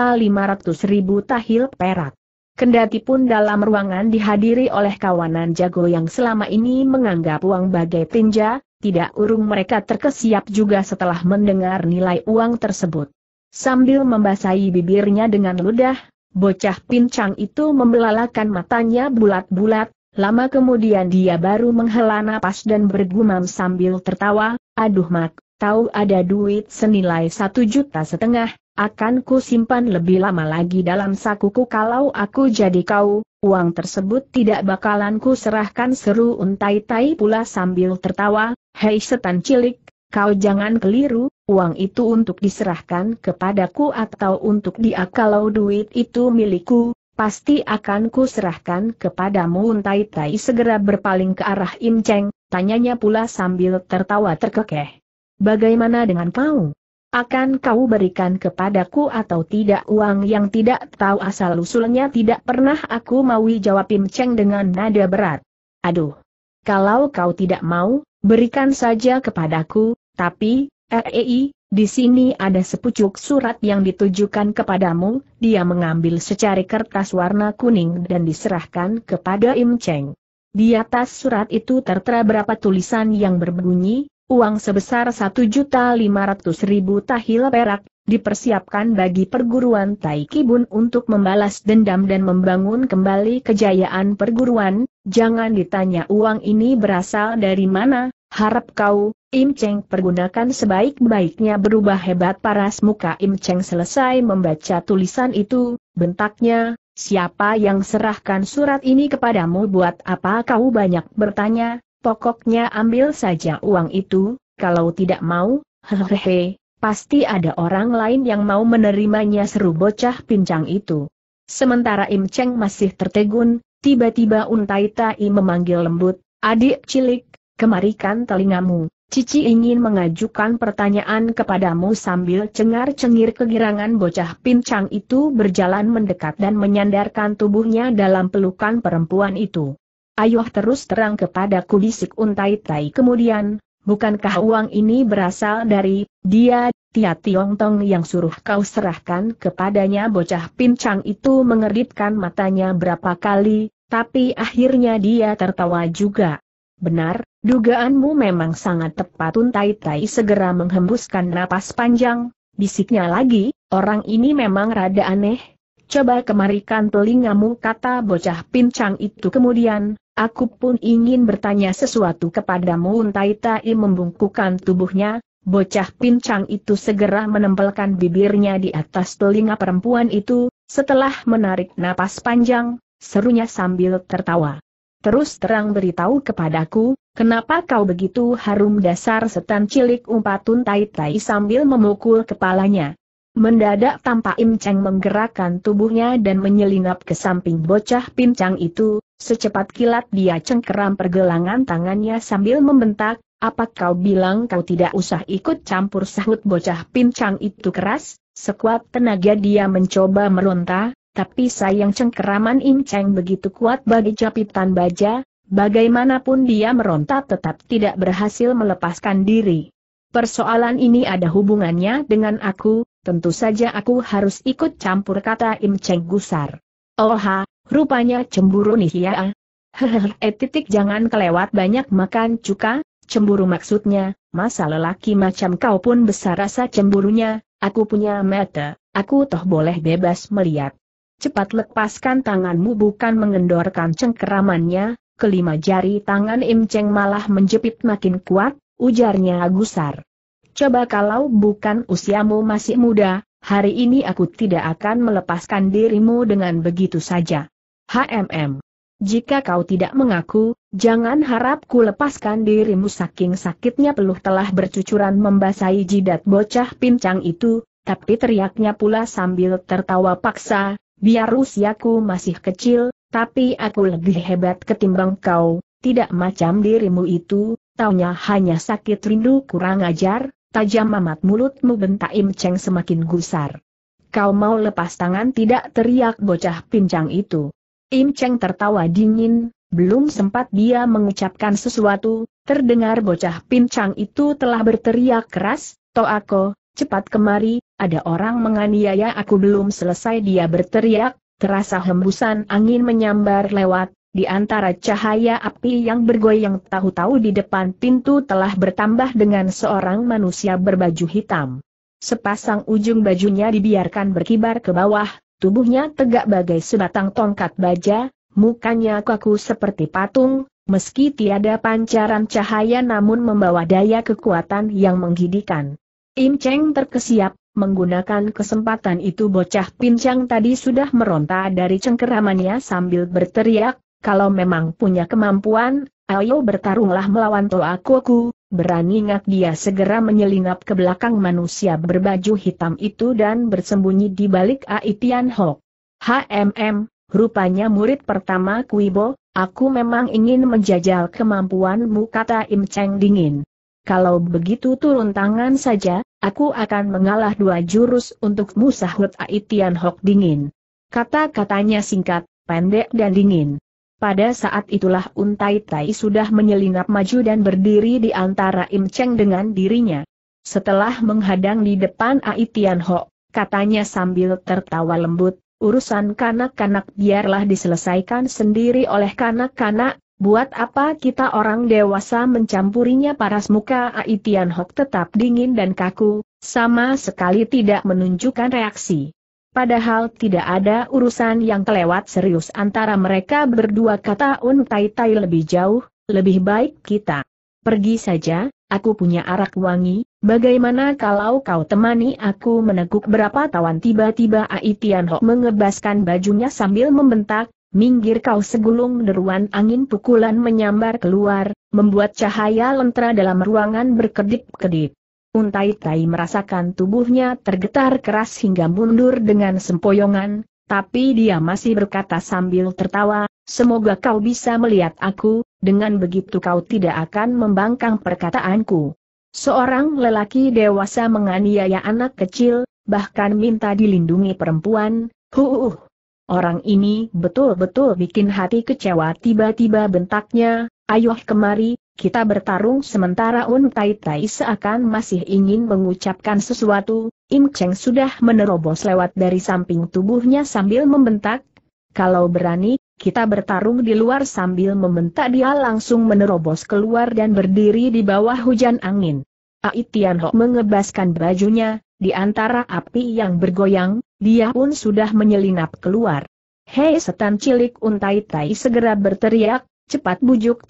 tahil perak. Kendati pun dalam ruangan dihadiri oleh kawanan jago yang selama ini menganggap uang bagai tinja, tidak urung mereka terkesiap juga setelah mendengar nilai uang tersebut. Sambil membasahi bibirnya dengan ludah, bocah pincang itu membelalakan matanya bulat-bulat, Lama kemudian dia baru menghela nafas dan bergumam sambil tertawa, aduh mak, tahu ada duit senilai satu juta setengah, akan ku simpan lebih lama lagi dalam sakuku kalau aku jadi kau, uang tersebut tidak bakalan ku serahkan seru untai tai pula sambil tertawa, hei setan cilik, kau jangan keliru, uang itu untuk diserahkan kepadaku atau untuk dia kalau duit itu milikku, Pasti akan kuserahkan kepadamu Untai Tai segera berpaling ke arah Im Cheng, tanyanya pula sambil tertawa terkekeh. Bagaimana dengan kau? Akan kau berikan kepadaku atau tidak uang yang tidak tahu asal-usulnya tidak pernah aku mau. jawab Im Cheng dengan nada berat. Aduh! Kalau kau tidak mau, berikan saja kepadaku, tapi, REI, di sini ada sepucuk surat yang ditujukan kepadamu, dia mengambil secari kertas warna kuning dan diserahkan kepada Im Cheng. Di atas surat itu tertera berapa tulisan yang berbunyi, uang sebesar satu juta lima ratus ribu tahil perak, dipersiapkan bagi perguruan Tai Kibun untuk membalas dendam dan membangun kembali kejayaan perguruan, jangan ditanya uang ini berasal dari mana, Harap kau, Im Cheng pergunakan sebaik-baiknya berubah hebat paras muka Im Cheng selesai membaca tulisan itu, bentaknya, siapa yang serahkan surat ini kepadamu buat apa kau banyak bertanya, pokoknya ambil saja uang itu, kalau tidak mau, hehehe, pasti ada orang lain yang mau menerimanya seru bocah pincang itu. Sementara Im Cheng masih tertegun, tiba-tiba Untai Tai memanggil lembut, adik cilik, kemarikan telingamu, Cici ingin mengajukan pertanyaan kepadamu sambil cengar-cengir kegirangan bocah pincang itu berjalan mendekat dan menyandarkan tubuhnya dalam pelukan perempuan itu. Ayuh terus terang kepadaku bisik untai tai kemudian, bukankah uang ini berasal dari, dia, Tia Tiong Tong yang suruh kau serahkan kepadanya bocah pincang itu mengeritkan matanya berapa kali, tapi akhirnya dia tertawa juga. Benar, dugaanmu memang sangat tepat Untai Tai segera menghembuskan napas panjang, bisiknya lagi, orang ini memang rada aneh. Coba kemarikan telingamu kata bocah pincang itu kemudian, aku pun ingin bertanya sesuatu kepadamu Untai Tai membungkukkan tubuhnya, bocah pincang itu segera menempelkan bibirnya di atas telinga perempuan itu, setelah menarik napas panjang, serunya sambil tertawa terus terang beritahu kepadaku, kenapa kau begitu harum dasar setan cilik umpatun tai-tai sambil memukul kepalanya. Mendadak tampak Im Cheng menggerakkan tubuhnya dan menyelinap ke samping bocah pincang itu, secepat kilat dia cengkeram pergelangan tangannya sambil membentak, apa kau bilang kau tidak usah ikut campur sahut bocah pincang itu keras? Sekuat tenaga dia mencoba meronta, tapi sayang cengkeraman Imceng begitu kuat bagi capitan baja, bagaimanapun dia meronta tetap tidak berhasil melepaskan diri. Persoalan ini ada hubungannya dengan aku, tentu saja aku harus ikut campur kata Imceng gusar. Oha, rupanya cemburu nih ya. Hehehe, eh, titik jangan kelewat banyak makan cuka, cemburu maksudnya, masa lelaki macam kau pun besar rasa cemburunya, aku punya mata, aku toh boleh bebas melihat cepat lepaskan tanganmu bukan mengendorkan cengkeramannya, kelima jari tangan Im Cheng malah menjepit makin kuat, ujarnya Agusar. Coba kalau bukan usiamu masih muda, hari ini aku tidak akan melepaskan dirimu dengan begitu saja. HMM. Jika kau tidak mengaku, jangan harap ku lepaskan dirimu saking sakitnya peluh telah bercucuran membasahi jidat bocah pincang itu, tapi teriaknya pula sambil tertawa paksa, biar usiaku masih kecil, tapi aku lebih hebat ketimbang kau, tidak macam dirimu itu, taunya hanya sakit rindu kurang ajar, tajam amat mulutmu bentak Im Cheng semakin gusar. Kau mau lepas tangan tidak teriak bocah pincang itu. Im Cheng tertawa dingin, belum sempat dia mengucapkan sesuatu, terdengar bocah pincang itu telah berteriak keras, aku. Cepat kemari, ada orang menganiaya aku belum selesai dia berteriak, terasa hembusan angin menyambar lewat, di antara cahaya api yang bergoyang tahu-tahu di depan pintu telah bertambah dengan seorang manusia berbaju hitam. Sepasang ujung bajunya dibiarkan berkibar ke bawah, tubuhnya tegak bagai sebatang tongkat baja, mukanya kaku seperti patung, meski tiada pancaran cahaya namun membawa daya kekuatan yang menggidikan. Im Cheng terkesiap, menggunakan kesempatan itu bocah pincang tadi sudah meronta dari cengkeramannya sambil berteriak, kalau memang punya kemampuan, ayo bertarunglah melawan Toakoku, berani ngak dia segera menyelinap ke belakang manusia berbaju hitam itu dan bersembunyi di balik Aitian Hok. Ho. HMM, rupanya murid pertama Kuibo, aku memang ingin menjajal kemampuanmu kata Im Cheng dingin. Kalau begitu turun tangan saja, aku akan mengalah dua jurus untuk musahut Aitian Hok dingin. Kata-katanya singkat, pendek dan dingin. Pada saat itulah Untai Tai sudah menyelinap maju dan berdiri di antara Im Cheng dengan dirinya. Setelah menghadang di depan Aitian Hok, katanya sambil tertawa lembut, urusan kanak-kanak biarlah diselesaikan sendiri oleh kanak-kanak, Buat apa kita orang dewasa mencampurinya paras muka Ai Tian Hok tetap dingin dan kaku, sama sekali tidak menunjukkan reaksi. Padahal tidak ada urusan yang kelewat serius antara mereka berdua kata Un Tai Tai lebih jauh, lebih baik kita. Pergi saja, aku punya arak wangi, bagaimana kalau kau temani aku meneguk berapa tawan tiba-tiba Ai Tian Hok mengebaskan bajunya sambil membentak, Minggir kau segulung deruan angin pukulan menyambar keluar, membuat cahaya lentera dalam ruangan berkedip-kedip. Untai Tai merasakan tubuhnya tergetar keras hingga mundur dengan sempoyongan, tapi dia masih berkata sambil tertawa, semoga kau bisa melihat aku, dengan begitu kau tidak akan membangkang perkataanku. Seorang lelaki dewasa menganiaya anak kecil, bahkan minta dilindungi perempuan, huuh. Orang ini betul-betul bikin hati kecewa tiba-tiba bentaknya, ayuh kemari, kita bertarung sementara Un Tai Tai seakan masih ingin mengucapkan sesuatu, Im Cheng sudah menerobos lewat dari samping tubuhnya sambil membentak, kalau berani, kita bertarung di luar sambil membentak dia langsung menerobos keluar dan berdiri di bawah hujan angin. Ai Ho mengebaskan bajunya, di antara api yang bergoyang, dia pun sudah menyelinap keluar. Hei setan cilik untai tai segera berteriak, cepat bujuk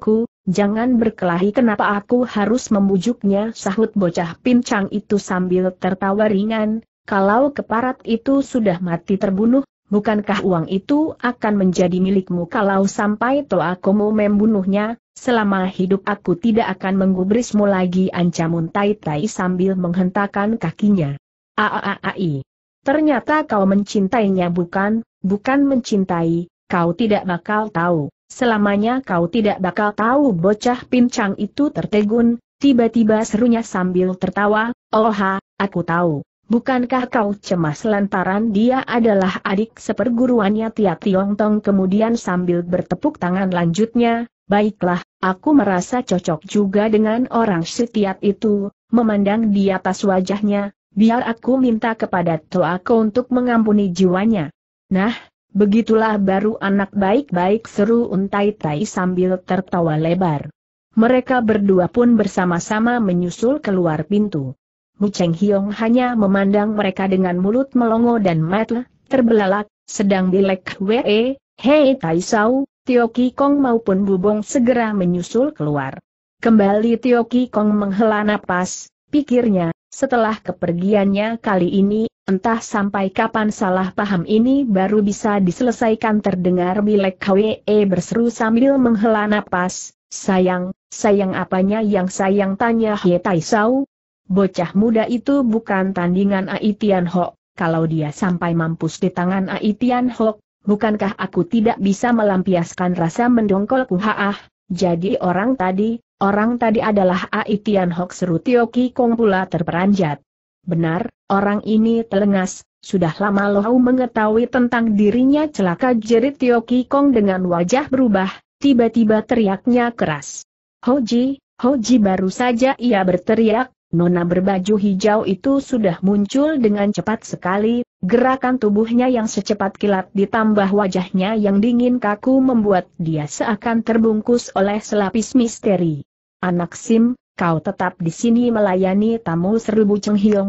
ku, jangan berkelahi kenapa aku harus membujuknya sahut bocah pincang itu sambil tertawa ringan, kalau keparat itu sudah mati terbunuh, bukankah uang itu akan menjadi milikmu kalau sampai toakomu membunuhnya, selama hidup aku tidak akan menggubrismu lagi ancam Untai tai sambil menghentakkan kakinya. Aaai. Ternyata kau mencintainya bukan, bukan mencintai, kau tidak bakal tahu. Selamanya kau tidak bakal tahu bocah pincang itu tertegun, tiba-tiba serunya sambil tertawa, Oh aku tahu. Bukankah kau cemas lantaran dia adalah adik seperguruannya Tia tong. kemudian sambil bertepuk tangan lanjutnya, baiklah, aku merasa cocok juga dengan orang setiat itu, memandang di atas wajahnya, biar aku minta kepada Toako untuk mengampuni jiwanya. Nah, begitulah baru anak baik-baik seru untai tai sambil tertawa lebar. Mereka berdua pun bersama-sama menyusul keluar pintu. Mu Cheng Hiong hanya memandang mereka dengan mulut melongo dan mata terbelalak, sedang Bilek Wee, Hei Tai Sau, Tio Ki Kong maupun Bubong segera menyusul keluar. Kembali Tio Ki Kong menghela napas, pikirnya, setelah kepergiannya kali ini, entah sampai kapan salah paham ini baru bisa diselesaikan terdengar Bilek KWE berseru sambil menghela napas, sayang, sayang apanya yang sayang tanya Hye Tai Sau? Bocah muda itu bukan tandingan Aitian Hok, kalau dia sampai mampus di tangan Aitian Hok, bukankah aku tidak bisa melampiaskan rasa mendongkolku haah, jadi orang tadi, Orang tadi adalah Aitian Tian Hok seru Tio Ki Kong pula terperanjat. Benar, orang ini telengas, sudah lama Lohau mengetahui tentang dirinya celaka jerit Tio Ki Kong dengan wajah berubah, tiba-tiba teriaknya keras. Hoji, Hoji baru saja ia berteriak, Nona berbaju hijau itu sudah muncul dengan cepat sekali, gerakan tubuhnya yang secepat kilat ditambah wajahnya yang dingin kaku membuat dia seakan terbungkus oleh selapis misteri. Anak Sim, kau tetap di sini melayani tamu seru Bu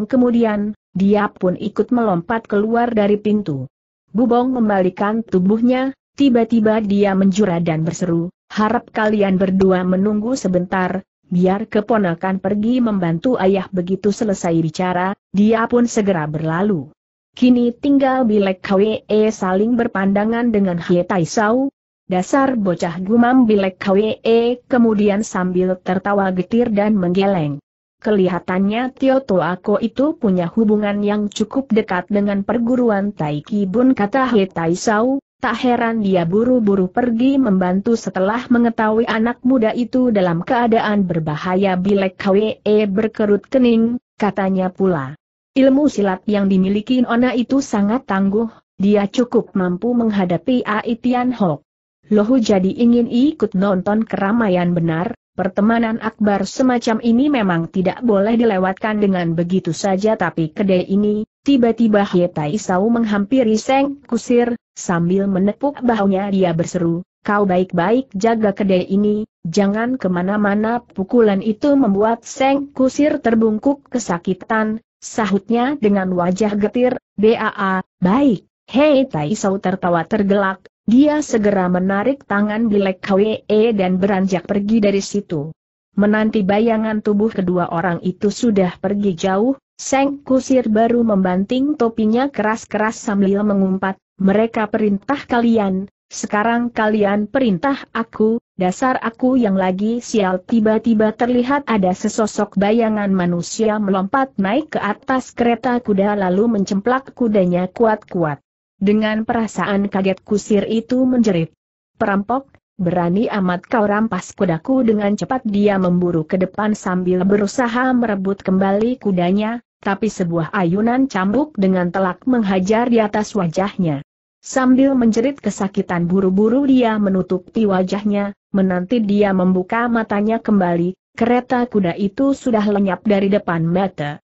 kemudian, dia pun ikut melompat keluar dari pintu. Bubong membalikan tubuhnya, tiba-tiba dia menjura dan berseru, harap kalian berdua menunggu sebentar, Biar keponakan pergi membantu ayah begitu selesai bicara, dia pun segera berlalu. Kini tinggal Bilek Kwe saling berpandangan dengan Hie Tai Sau. Dasar bocah gumam Bilek Kwe kemudian sambil tertawa getir dan menggeleng. Kelihatannya Tio Toako itu punya hubungan yang cukup dekat dengan perguruan Tai Ki Bun kata Hie Tai Sau, Tak heran dia buru-buru pergi membantu setelah mengetahui anak muda itu dalam keadaan berbahaya Bilek KWE berkerut kening, katanya pula. Ilmu silat yang dimiliki Nona itu sangat tangguh, dia cukup mampu menghadapi Aitian Hok. Lohu jadi ingin ikut nonton keramaian benar, Pertemanan akbar semacam ini memang tidak boleh dilewatkan dengan begitu saja tapi kedai ini, tiba-tiba Tai Sau menghampiri Seng Kusir, sambil menepuk bahunya dia berseru, kau baik-baik jaga kedai ini, jangan kemana-mana pukulan itu membuat Seng Kusir terbungkuk kesakitan, sahutnya dengan wajah getir, BAA, baik, Hei Tai Sau tertawa tergelak, dia segera menarik tangan Bilek Kwe dan beranjak pergi dari situ. Menanti bayangan tubuh kedua orang itu sudah pergi jauh, Seng Kusir baru membanting topinya keras-keras sambil mengumpat, mereka perintah kalian, sekarang kalian perintah aku, dasar aku yang lagi sial tiba-tiba terlihat ada sesosok bayangan manusia melompat naik ke atas kereta kuda lalu mencemplak kudanya kuat-kuat. Dengan perasaan kaget kusir itu menjerit. Perampok, berani amat kau rampas kudaku dengan cepat dia memburu ke depan sambil berusaha merebut kembali kudanya, tapi sebuah ayunan cambuk dengan telak menghajar di atas wajahnya. Sambil menjerit kesakitan buru-buru dia menutupi wajahnya, menanti dia membuka matanya kembali, kereta kuda itu sudah lenyap dari depan mata.